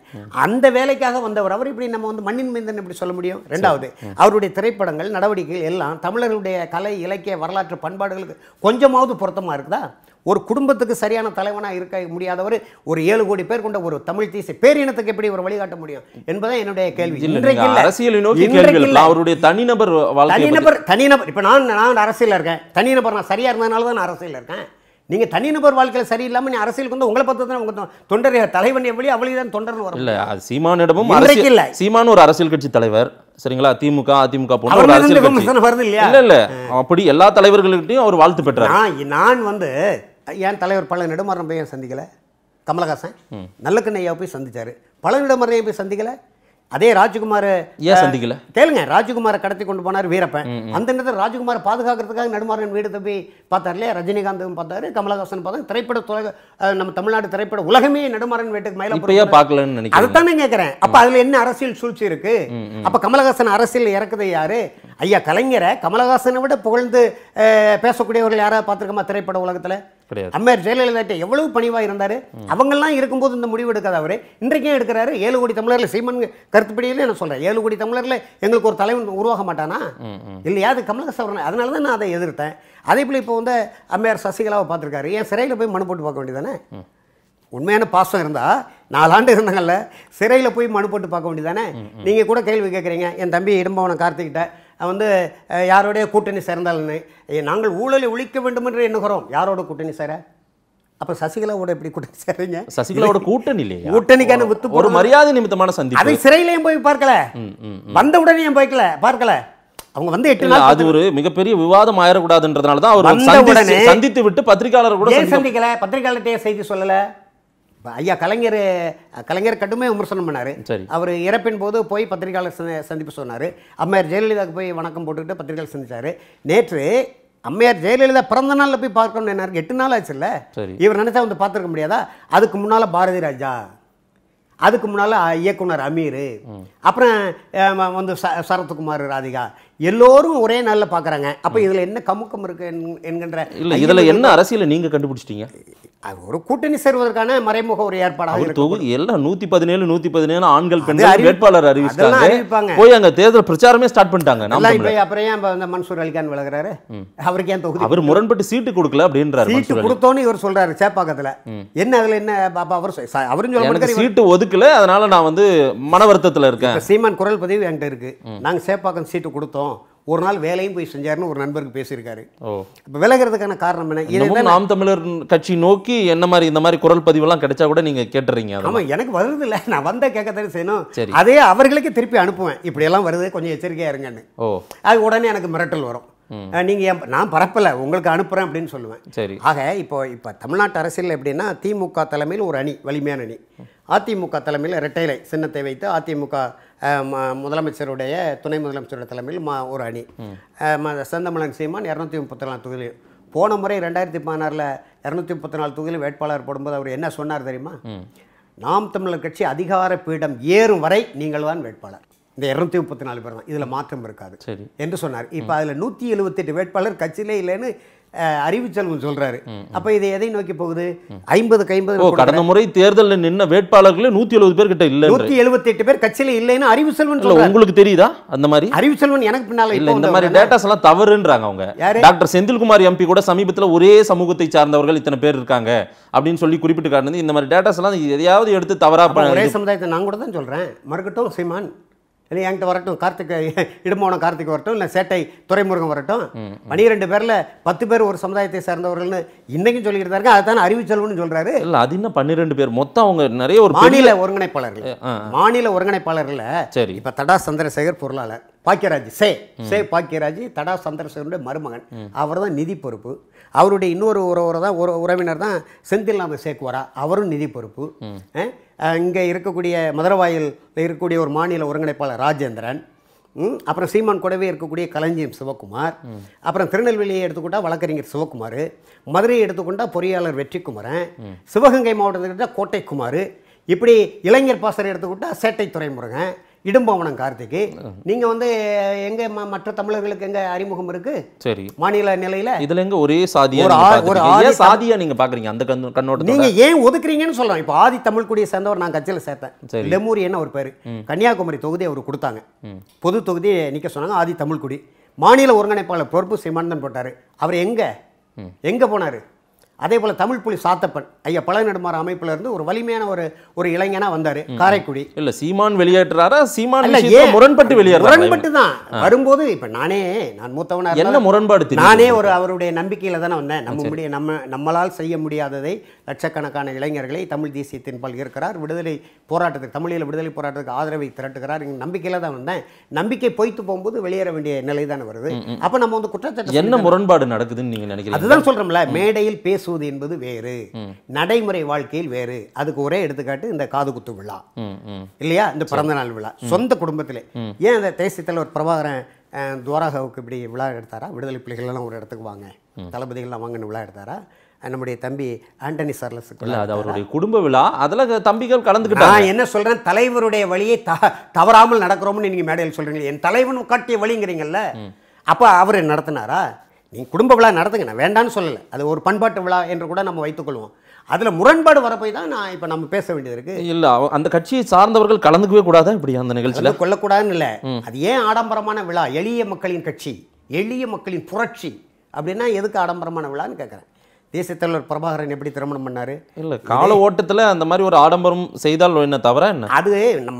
அந்த வேலைக்காக வந்தவர் அவர் இப்படி நம்ம வந்து மண்ணின் மைந்தன் இப்படி சொல்ல முடியும் ரெண்டாவது அவருடைய திரைப்படங்கள் நடவடிக்கைகள் எல்லாம் தமிழர்களுடைய கலை இலக்கிய வரலாற்று பண்பாடுகளுக்கு கொஞ்சமாவது பொருத்தமாக இருக்குதா ஒரு குடும்பத்துக்கு சரியான தலைவனாக இருக்க முடியாதவர் ஒரு ஏழு கோடி பேர் கொண்ட ஒரு தமிழ் தேசிய பேரினத்துக்கு எப்படி ஒரு வழிகாட்ட முடியும் என்பதை என்னுடைய கேள்வி அரசியல் அவருடைய தனிநபர் தனிநபர் தனிநபர் இப்போ நான் நான் அரசியலில் இருக்கேன் தனிநபர் நான் சரியாக இருந்ததுனால தான் நான் அரசியலில் இருக்கேன் நீங்க தனிநபர் வாழ்க்கையில் சரியில்லாம நீ அரசியலுக்கு வந்து உங்களை பார்த்து தான் உங்கள் தொண்டர் தலைவன் எவ்வளோ அவளிதான் தான் தொண்டர்னு வரும் இல்லை சீமானிடமும் இல்லை சீமான் ஒரு அரசியல் கட்சி தலைவர் சரிங்களா திமுக அதிமுக போன்ற ஒரு அரசியல் கட்சி வருது இல்லையா இல்ல அப்படி எல்லா தலைவர்களுக்கிட்டையும் அவர் வாழ்த்து பெற்றார் நான் வந்து ஏன் தலைவர் பல நெடுமாறன் போய் சந்திக்கலை கமலஹாசன் நல்லக்கண்ணையா போய் சந்தித்தார் பல நெடுமாறையும் போய் சந்திக்கலை அதே ராஜ்குமார் ஏன் சந்திக்கல கேளுங்க ராஜ்குமாரை கடத்தி கொண்டு போனார் வீரப்பன் அந்த நேரத்தில் ராஜ்குமாரை பாதுகாக்கிறதுக்காக நடுமாறன் வீடு தப்பி பார்த்தார் இல்லையா ரஜினிகாந்தும் பார்த்தாரு கமலஹாசன் பார்த்தாங்க திரைப்பட உலக நம்ம தமிழ்நாடு திரைப்பட உலகமே நெடுமாறன் வீட்டுக்கு மேலே பார்க்கலன்னு நினைக்கிறேன் அதுதானே கேட்குறேன் அப்போ அதில் என்ன அரசியல் சூழ்ச்சி இருக்கு அப்போ கமலஹாசன் அரசியல் இறக்குது யாரு ஐயா கலைஞரை கமலஹாசனை விட புகழ்ந்து பேசக்கூடியவர்கள் யாராவது பார்த்துருக்கோமா திரைப்பட உலகத்தில் கிடையாது அம்மையார் ஜெயலலிதாட்ட எவ்வளவு பணிவாக இருந்தார் அவங்கெல்லாம் இருக்கும்போது இந்த முடிவு எடுக்காத அவர் இன்றைக்கும் எடுக்கிறாரு ஏழு கோடி தமிழர்ல சீமன் கருத்துப்படியில் நான் சொல்கிறேன் ஏழு கோடி தமிழர்ல எங்களுக்கு ஒரு தலைவன் உருவாக மாட்டானா இல்லையா அது கமலஹாசன் அதனால தான் நான் அதை எதிர்த்தேன் அதே போல் இப்போ வந்து அம்மையார் சசிகலாவை பார்த்துருக்காரு ஏன் சிறையில் போய் மனு போட்டு பார்க்க வேண்டியதானே உண்மையான பாசம் இருந்தால் நாலாண்டு இருந்தாங்கல்ல சிறையில் போய் மனு போட்டு பார்க்க வேண்டியதானே நீங்கள் கூட கேள்வி கேட்குறீங்க என் தம்பி இடும்பவனை கார்த்திக்கிட்ட வந்து யாரோடைய கூட்டணி சேர்ந்தால்னு நாங்கள் ஊழலை ஒழிக்க வேண்டும் என்று எண்ணுகிறோம் யாரோட கூட்டணி சேர அப்போ சசிகலாவோட எப்படி கூட்டணி சேரீங்க சசிகலாவோட கூட்டணி இல்லையா கூட்டணிக்கான வித்து ஒரு மரியாதை நிமித்தமான சந்தி அதை சிறையிலையும் போய் பார்க்கல வந்த உடனே போய்க்கல பார்க்கல அவங்க வந்து எட்டு நாள் அது ஒரு மிகப்பெரிய விவாதம் ஆயிடக்கூடாதுன்றதுனால தான் அவர் சந்தித்து விட்டு பத்திரிகையாளர் கூட சந்திக்கல பத்திரிகையாளர்கிட்டே செய்தி சொல்லலை இப்போ ஐயா கலைஞர் கலைஞர் கட்டுமே விமர்சனம் பண்ணார் சரி அவர் இறப்பின் போது போய் பத்திரிகையாளர் சந்திப்பு சொன்னார் அம்மையார் ஜெயலலிதாவுக்கு போய் வணக்கம் போட்டுக்கிட்டு பத்திரிகையாளர் சந்தித்தார் நேற்று அம்மையார் ஜெயலலிதா பிறந்த நாளில் போய் பார்க்கணும்னு என்ன எட்டு நாள் ஆச்சு இல்லை இவர் நினச்சா வந்து பார்த்துருக்க முடியாதா அதுக்கு முன்னால் பாரதி ராஜா அதுக்கு முன்னால் இயக்குனர் அமீர் அப்புறம் வந்து ச சரத்குமார் ராதிகா எல்லோரும் ஒரே நாளில் பார்க்குறாங்க அப்போ இதில் என்ன கமுக்கம் இருக்கு என்கின்ற இல்லை இதில் என்ன அரசியலை நீங்கள் கண்டுபிடிச்சிட்டீங்க ஒரு கூட்டணி சேர்வதற்கான மறைமுக ஒரு ஏற்பாடாக தொகுதி எல்லாம் நூற்றி பதினேழு நூற்றி பதினேழு ஆண்கள் பெண்கள் வேட்பாளர் அறிவிச்சாங்க போய் அங்கே தேர்தல் பிரச்சாரமே ஸ்டார்ட் பண்ணிட்டாங்க அப்புறம் ஏன் இந்த மன்சூர் அலிகான் விளக்குறாரு அவருக்கு ஏன் தொகுதி அவர் முரண்பட்டு சீட்டு கொடுக்கல அப்படின்றாரு சீட்டு கொடுத்தோன்னு இவர் சொல்றாரு சேப்பாக்கத்தில் என்ன அதில் என்ன பாப்பா அவர் அவரும் சொல்ல சீட்டு ஒதுக்கல அதனால நான் வந்து மன வருத்தத்தில் இருக்கேன் சீமான் குரல் பதிவு என்கிட்ட இருக்கு நாங்கள் சேப்பாக்கம் சீட்டு கொடுத்தோம் ஒரு நாள் வேலையும் போய் செஞ்சார்னு ஒரு நண்பருக்கு பேசியிருக்காரு இப்போ விலகிறதுக்கான காரணம் என்ன நாம் தமிழர் கட்சி நோக்கி என்ன மாதிரி இந்த மாதிரி குரல் பதிவுலாம் கிடைச்சா கூட நீங்க கேட்டுறீங்க ஆமா எனக்கு வருது இல்லை நான் வந்த கேட்கத்தானே செய்யணும் அதே அவர்களுக்கு திருப்பி அனுப்புவேன் இப்படி எல்லாம் வருது கொஞ்சம் எச்சரிக்கையா இருங்கன்னு அது உடனே எனக்கு மிரட்டல் வரும் நீங்கள் என் நான் பரப்பலை உங்களுக்கு அனுப்புகிறேன் அப்படின்னு சொல்லுவேன் சரி ஆக இப்போ இப்போ தமிழ்நாட்டு அரசியல் எப்படின்னா திமுக தலைமையில் ஒரு அணி வலிமையான அணி அதிமுக தலைமையில் இரட்டைலை சின்னத்தை வைத்து அதிமுக முதலமைச்சருடைய துணை முதலமைச்சருடைய தலைமையில் மா ஒரு அணி செந்தமலன் சீமான் இரநூத்தி முப்பத்தி நாலு தொகுதியில் போன முறை ரெண்டாயிரத்தி பதினாறில் இரநூத்தி முப்பத்தி நாலு தொகுதியில் வேட்பாளர் போடும்போது அவர் என்ன சொன்னார் தெரியுமா நாம் தமிழர் கட்சி அதிகார பீடம் ஏறும் வரை நீங்கள் தான் வேட்பாளர் இந்த இரநூத்தி முப்பத்தி நாலு பேர் தான் இதில் மாற்றம் இருக்காது சரி என்று சொன்னார் இப்போ அதில் நூற்றி எழுபத்தெட்டு வேட்பாளர் கட்சியிலே இல்லைன்னு அறிவிச்சல்வன் சொல்றாரு அப்ப இதை எதை நோக்கி போகுது ஐம்பதுக்கு ஐம்பது கடந்த முறை தேர்தலில் நின்ன வேட்பாளர்களே நூத்தி எழுபது பேர் கிட்ட இல்ல நூத்தி எழுபத்தி எட்டு பேர் கட்சியில இல்லைன்னு அறிவுச்செல்வன் சொல்ல உங்களுக்கு தெரியுதா அந்த மாதிரி அறிவுச்செல்வன் எனக்கு பின்னால இல்ல இந்த மாதிரி டேட்டாஸ் எல்லாம் தவறுன்றாங்க அவங்க டாக்டர் செந்தில்குமார் எம்பி கூட சமீபத்துல ஒரே சமூகத்தை சார்ந்தவர்கள் இத்தனை பேர் இருக்காங்க அப்படின்னு சொல்லி குறிப்பிட்டு காட்டுனது இந்த மாதிரி டேட்டாஸ் எல்லாம் எதையாவது எடுத்து தவறா ஒரே சமுதாயத்தை நான் கூட தான் சொல்றேன் மறுக்கட்டும் சீமான் இல்லை என்கிட்ட வரட்டும் கார்த்திக் இடுமோனம் கார்த்திக் வரட்டும் இல்லை சேட்டை துறைமுருகம் வரட்டும் பனிரெண்டு பேரில் பத்து பேர் ஒரு சமுதாயத்தை சேர்ந்தவர்கள்னு இன்றைக்கும் சொல்லிக்கிட்டு இருக்காங்க அதை தான் அறிவுச்செல்வம்னு சொல்கிறாரு இல்லை அது இன்னும் பன்னிரெண்டு பேர் மொத்தம் அவங்க நிறைய ஒரு மாநில ஒருங்கிணைப்பாளர்கள் மாநில ஒருங்கிணைப்பாளர்களில் சரி இப்போ தடா சந்திரசேகர் பொருளாளர் பாக்கியராஜ் சே சே பாக்கியராஜ் தடா சந்திரசேகருடைய மருமகன் அவர் தான் நிதி பொறுப்பு அவருடைய இன்னொரு உறவுரை தான் ஒரு உறவினர் தான் செந்தில் நாம சேக்குவாரா அவரும் நிதி பொறுப்பு இங்கே இருக்கக்கூடிய மதுரவாயில் இருக்கக்கூடிய ஒரு மாநில ஒருங்கிணைப்பாளர் ராஜேந்திரன் அப்புறம் சீமான் கூடவே இருக்கக்கூடிய கலஞ்சியம் சிவகுமார் அப்புறம் திருநெல்வேலியை எடுத்துக்கிட்டால் வழக்கறிஞர் சிவகுமார் மதுரையை எடுத்துக்கொண்டால் பொறியாளர் வெற்றிக்குமரன் சிவகங்கை மாவட்டத்துக்கிட்ட கோட்டைக்குமார் இப்படி இளைஞர் பாசரை எடுத்துக்கிட்டால் சேட்டை துறைமுருகன் இடும்பவனம் கார்த்திக்கு நீங்க வந்து எங்க மற்ற தமிழர்களுக்கு எங்க அறிமுகம் இருக்கு சரி மாநில நிலையில இதுல எங்க ஒரே சாதியா ஒரு சாதியா நீங்க பாக்குறீங்க அந்த கண்ணோட்டம் நீங்க ஏன் ஒதுக்குறீங்கன்னு சொல்றேன் இப்ப ஆதி தமிழ் குடியை சேர்ந்தவர் நான் கட்சியில சேர்த்தேன் லெமூரி என்ன ஒரு பேரு கன்னியாகுமரி தொகுதி அவர் கொடுத்தாங்க பொது தொகுதி நிக்க சொன்னாங்க ஆதி குடி மாநில ஒருங்கிணைப்பாளர் பொறுப்பு சிமந்தன் போட்டாரு அவர் எங்க எங்க போனாரு அதே போல் தமிழ் புலி சாத்தப்பன் ஐயா பழைய நெடுமாறு அமைப்புல இருந்து ஒரு வலிமையான ஒரு ஒரு இளைஞனா வந்தார் காரைக்குடி இல்ல சீமான் வெளியேற்றாரா சீமான் முரண்பட்டு வெளியேற முரண்பட்டு தான் வரும்போது இப்ப நானே நான் மூத்தவனா என்ன முரண்பாடு நானே ஒரு அவருடைய நம்பிக்கையில தானே வந்தேன் நம்ம முடிய நம்ம நம்மளால் செய்ய முடியாததை லட்சக்கணக்கான இளைஞர்களை தமிழ் தேசியத்தின் பால் இருக்கிறார் விடுதலை போராட்டத்துக்கு தமிழில் விடுதலை போராட்டத்துக்கு ஆதரவை திரட்டுகிறார் நம்பிக்கையில தான் வந்தேன் நம்பிக்கை பொய்த்து போகும்போது வெளியேற வேண்டிய நிலை தானே வருது அப்ப நம்ம வந்து குற்றச்சாட்டு என்ன முரண்பாடு நடக்குதுன்னு நீங்க நினைக்கிறீங்க அதுதான் சொல்றோம்ல மேடையில் பேசுவது பேசுவது என்பது வேறு நடைமுறை வாழ்க்கையில் வேறு அதுக்கு ஒரே எடுத்துக்காட்டு இந்த காது குத்து விழா இல்லையா இந்த பிறந்தநாள் விழா சொந்த குடும்பத்தில் ஏன் அந்த தேசியத்தில் ஒரு பிரபாகரன் துவாரகாவுக்கு இப்படி விழா எடுத்தாரா விடுதலை பிள்ளைகள்லாம் ஒரு இடத்துக்கு வாங்க தளபதிகள்லாம் வாங்கன்னு விழா எடுத்தாரா நம்முடைய தம்பி ஆண்டனி சார்லஸ் அவருடைய குடும்ப விழா அதில் தம்பிகள் கலந்துக்கிட்டாங்க நான் என்ன சொல்கிறேன் தலைவருடைய வழியை த தவறாமல் நடக்கிறோம்னு நீங்கள் மேடையில் சொல்கிறீங்களே என் தலைவன் காட்டிய வழிங்கிறீங்கல்ல அப்போ அவர் நடத்தினாரா நீ குடும்ப விழா நடத்துங்க நான் வேண்டான்னு சொல்லலை அது ஒரு பண்பாட்டு விழா என்று கூட நம்ம வைத்துக்கொள்வோம் அதில் முரண்பாடு வரப்போய் தான் நான் இப்போ நம்ம பேச வேண்டியது இருக்குது இல்லை அந்த கட்சியை சார்ந்தவர்கள் கலந்துக்கவே கூடாது இப்படி அந்த நிகழ்ச்சியில் கொள்ளக்கூடாதுன்னு இல்லை அது ஏன் ஆடம்பரமான விழா எளிய மக்களின் கட்சி எளிய மக்களின் புரட்சி அப்படின்னா எதுக்கு ஆடம்பரமான விழான்னு கேட்குறேன் தேசத்தலைவர் பிரபாகரன் எப்படி திருமணம் பண்ணார் இல்லை கால ஓட்டத்தில் அந்த மாதிரி ஒரு ஆடம்பரம் செய்தால் என்ன தவிர என்ன அது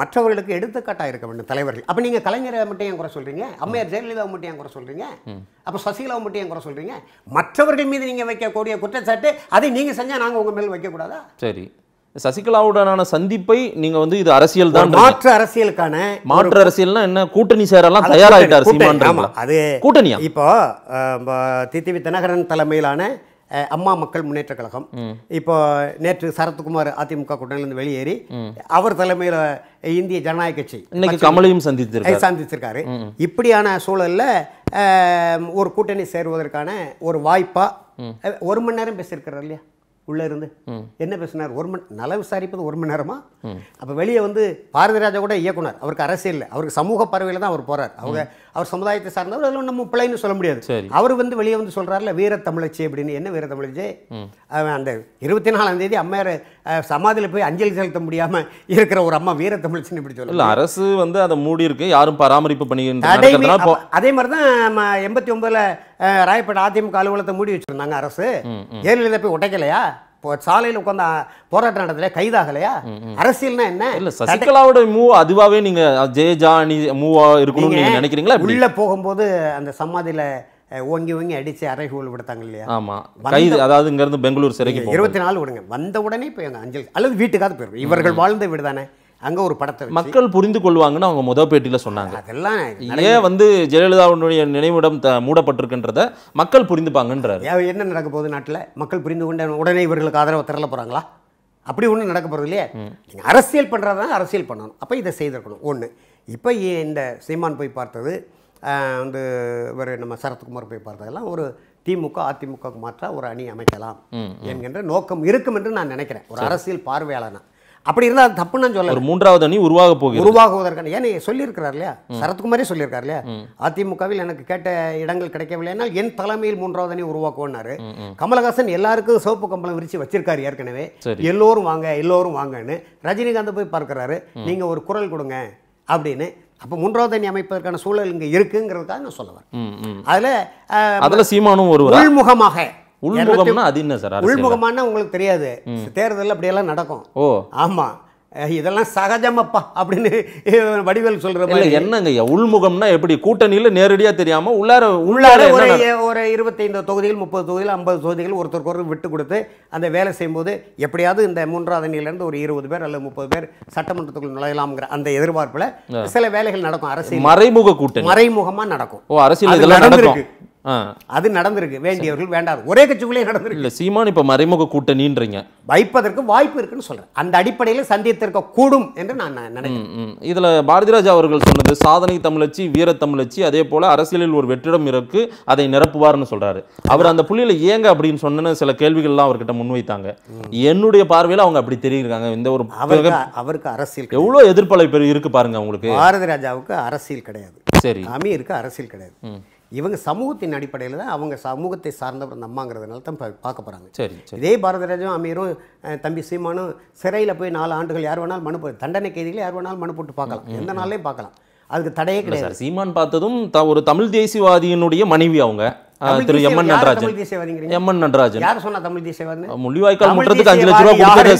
மற்றவர்களுக்கு எடுத்துக்காட்டாக இருக்க வேண்டும் தலைவர்கள் அப்போ நீங்கள் கலைஞரை மட்டும் ஏன் குறை சொல்கிறீங்க அம்மையார் ஜெயலலிதா மட்டும் என் குறை சொல்கிறீங்க அப்போ சசிகலா மட்டும் ஏன் குறை சொல்கிறீங்க மற்றவர்கள் மீது நீங்கள் வைக்கக்கூடிய குற்றச்சாட்டு அதை நீங்கள் செஞ்சால் நாங்கள் உங்கள் மேல் வைக்கக்கூடாதா சரி சசிகலாவுடனான சந்திப்பை நீங்க வந்து இது அரசியல் தான் மாற்று அரசியலுக்கான மாற்று அரசியல்னா என்ன கூட்டணி சேரெல்லாம் தயாராகிட்டார் சீமான் அது கூட்டணியா இப்போ தித்திவி தினகரன் தலைமையிலான அம்மா மக்கள் முன்னேற்ற கழகம் இப்போ நேற்று சரத்குமார் அதிமுக கூட்டணியிலிருந்து வெளியேறி அவர் தலைமையில் இந்திய ஜனநாயக கட்சி இன்னைக்கு கமலையும் சந்தித்திருக்காரு சந்தித்திருக்காரு இப்படியான சூழலில் ஒரு கூட்டணி சேருவதற்கான ஒரு வாய்ப்பாக ஒரு மணி நேரம் பேசியிருக்கிறார் இல்லையா உள்ளே இருந்து என்ன பேசினார் ஒரு மணி நல விசாரிப்பது ஒரு மணி நேரமா அப்போ வெளியே வந்து பாரதிராஜா கூட இயக்குனர் அவருக்கு அரசியல் அவருக்கு சமூக பறவையில் தான் அவர் போகிறார் அவங்க அவர் சமுதாயத்தை சார்ந்தவர் அதில் நம்ம பிள்ளைன்னு சொல்ல முடியாது அவர் வந்து வெளியே வந்து சொல்கிறாருல வீர தமிழச்சி அப்படின்னு என்ன வீர தமிழச்சி அந்த இருபத்தி நாலாம் தேதி அம்மையார் சமாதியில் போய் அஞ்சலி செலுத்த முடியாமல் இருக்கிற ஒரு அம்மா வீர தமிழ்ச்சின்னு இப்படி சொல்லல அரசு வந்து அதை மூடி இருக்கு யாரும் பராமரிப்பு பண்ணி அதே மாதிரி தான் எண்பத்தி ஒன்பதுல ராயப்பேட்டை அதிமுக அலுவலகத்தை மூடி வச்சிருந்தாங்க அரசு ஏழு போய் உடைக்கலையா இப்போ சாலையில் உட்காந்து போராட்டம் நடத்தல கைதாகலையா அரசியல்னா என்ன இல்ல சசிகலாவோட மூவ் அதுவாவே நீங்க ஜெய ஜானி மூவா இருக்கணும்னு நீங்க நினைக்கிறீங்களா உள்ள போகும்போது அந்த சமாதியில ஓங்கி ஓங்கி அடிச்சு அறைகூல் விடுத்தாங்க இல்லையா ஆமா கைது அதாவது இங்க இருந்து பெங்களூர் சிறைக்கு இருபத்தி நாலு விடுங்க வந்த உடனே போய் அஞ்சல் அல்லது வீட்டுக்காவது போயிடும் இவர்கள் வாழ்ந்த வீடு தானே அங்கே ஒரு படத்தை மக்கள் புரிந்து கொள்வாங்கன்னு அவங்க முதல் பேட்டியில் சொன்னாங்க அதெல்லாம் ஏன் வந்து ஜெயலலிதாவுடைய நினைவிடம் த மூடப்பட்டிருக்குன்றத மக்கள் புரிந்துப்பாங்கன்றார் என்ன நடக்க போகுது நாட்டில் மக்கள் புரிந்து கொண்டு உடனே இவர்களுக்கு ஆதரவு திரள போகிறாங்களா அப்படி ஒன்றும் நடக்க போகிறது இல்லையா நீங்கள் அரசியல் பண்ணுறதா அரசியல் பண்ணணும் அப்போ இதை செய்திருக்கணும் ஒன்று இப்போ இந்த சீமான் போய் பார்த்தது வந்து இவர் நம்ம சரத்குமார் போய் பார்த்ததெல்லாம் ஒரு திமுக அதிமுக மாற்ற ஒரு அணி அமைக்கலாம் என்கின்ற நோக்கம் இருக்கும் என்று நான் நினைக்கிறேன் ஒரு அரசியல் பார்வையாளனா அப்படி இருந்தால் அது தப்புன்னு நான் சொல்ல ஒரு மூன்றாவது அணி உருவாக போகுது உருவாகுவதற்கான ஏன்னு சொல்லியிருக்கிறார் இல்லையா சரத்குமாரே சொல்லியிருக்கார் இல்லையா அதிமுகவில் எனக்கு கேட்ட இடங்கள் கிடைக்கவில்லை ஆனால் என் தலைமையில் மூன்றாவது அணி உருவாக்குவோம்னாரு கமலஹாசன் எல்லாருக்கும் சோப்பு கம்பளம் விரிச்சு வச்சிருக்காரு ஏற்கனவே எல்லோரும் வாங்க எல்லோரும் வாங்கன்னு ரஜினிகாந்த் போய் பார்க்குறாரு நீங்கள் ஒரு குரல் கொடுங்க அப்படின்னு அப்போ மூன்றாவது அணி அமைப்பதற்கான சூழல் இங்கே இருக்குங்கிறதுக்காக நான் சொல்லுவேன் அதில் அதில் சீமானும் ஒரு உள்முகமாக உள்முகம்னா அது என்ன சார் உள்முகமானா உங்களுக்கு தெரியாது தேர்தல் அப்படியெல்லாம் நடக்கும் ஓ ஆமாம் இதெல்லாம் சகஜமப்பா அப்படின்னு [laughs] வடிவேல் சொல்ற மாதிரி என்னங்க உள்முகம்னா எப்படி கூட்டணியில் நேரடியாக தெரியாம உள்ளார உள்ளார ஒரு ஒரு இருபத்தைந்து தொகுதிகள் முப்பது தொகுதிகள் ஐம்பது தொகுதிகள் ஒருத்தருக்கு ஒருத்தர் விட்டு கொடுத்து அந்த வேலை செய்யும்போது எப்படியாவது இந்த மூன்றாவது அணியிலேருந்து ஒரு இருபது பேர் அல்லது முப்பது பேர் சட்டமன்றத்துக்குள் நுழையலாம்ங்கிற அந்த எதிர்பார்ப்பில் சில வேலைகள் நடக்கும் அரசியல் மறைமுக கூட்டம் மறைமுகமாக நடக்கும் ஓ அரசியல் இதெல்லாம் நடக்கும் அது நடந்திருக்கு வேண்டியவர்கள் வேண்டாம் ஒரே கட்சிக்குள்ளே நடந்திருக்கு இல்லை சீமான் இப்போ மறைமுக கூட்டணின்றீங்க வைப்பதற்கு வாய்ப்பு இருக்குன்னு சொல்கிறேன் அந்த அடிப்படையில் சந்தித்திருக்க கூடும் என்று நான் நினைக்கிறேன் இதில் பாரதிராஜா அவர்கள் சொன்னது சாதனை தமிழச்சி வீர தமிழச்சி அதே போல் அரசியலில் ஒரு வெற்றிடம் இருக்கு அதை நிரப்புவார்னு சொல்கிறாரு அவர் அந்த புள்ளியில் ஏங்க அப்படின்னு சொன்ன சில கேள்விகள்லாம் அவர்கிட்ட முன்வைத்தாங்க என்னுடைய பார்வையில் அவங்க அப்படி தெரியிருக்காங்க இந்த ஒரு அவருக்கு அவருக்கு அரசியல் எவ்வளோ எதிர்ப்பலை இருக்கு பாருங்க அவங்களுக்கு பாரதிராஜாவுக்கு அரசியல் கிடையாது சரி அமீருக்கு அரசியல் கிடையாது இவங்க சமூகத்தின் அடிப்படையில் தான் அவங்க சமூகத்தை சார்ந்தவர் அந்த அம்மாங்கிறதுனால தான் பார்க்க போகிறாங்க சரி இதே பாரதராஜும் அமீரும் தம்பி சீமானும் சிறையில் போய் நாலு ஆண்டுகள் யார் வேணாலும் மனு போ தண்டனை கைதிகள் யார் வேணாலும் மனு போட்டு பார்க்கலாம் எந்த நாளையும் பார்க்கலாம் அதுக்கு தடையே கிடையாது சீமான் பார்த்ததும் ஒரு தமிழ் தேசியவாதியினுடைய மனைவி அவங்க Thiru M N Natarajan M N Natarajan யார் சொன்னா தமிழ் தேசியவாதி முள்ளிவாய்க்கால் முட்டுறதுக்கு அஞ்சு லட்ச ரூபா கொடுத்தாரு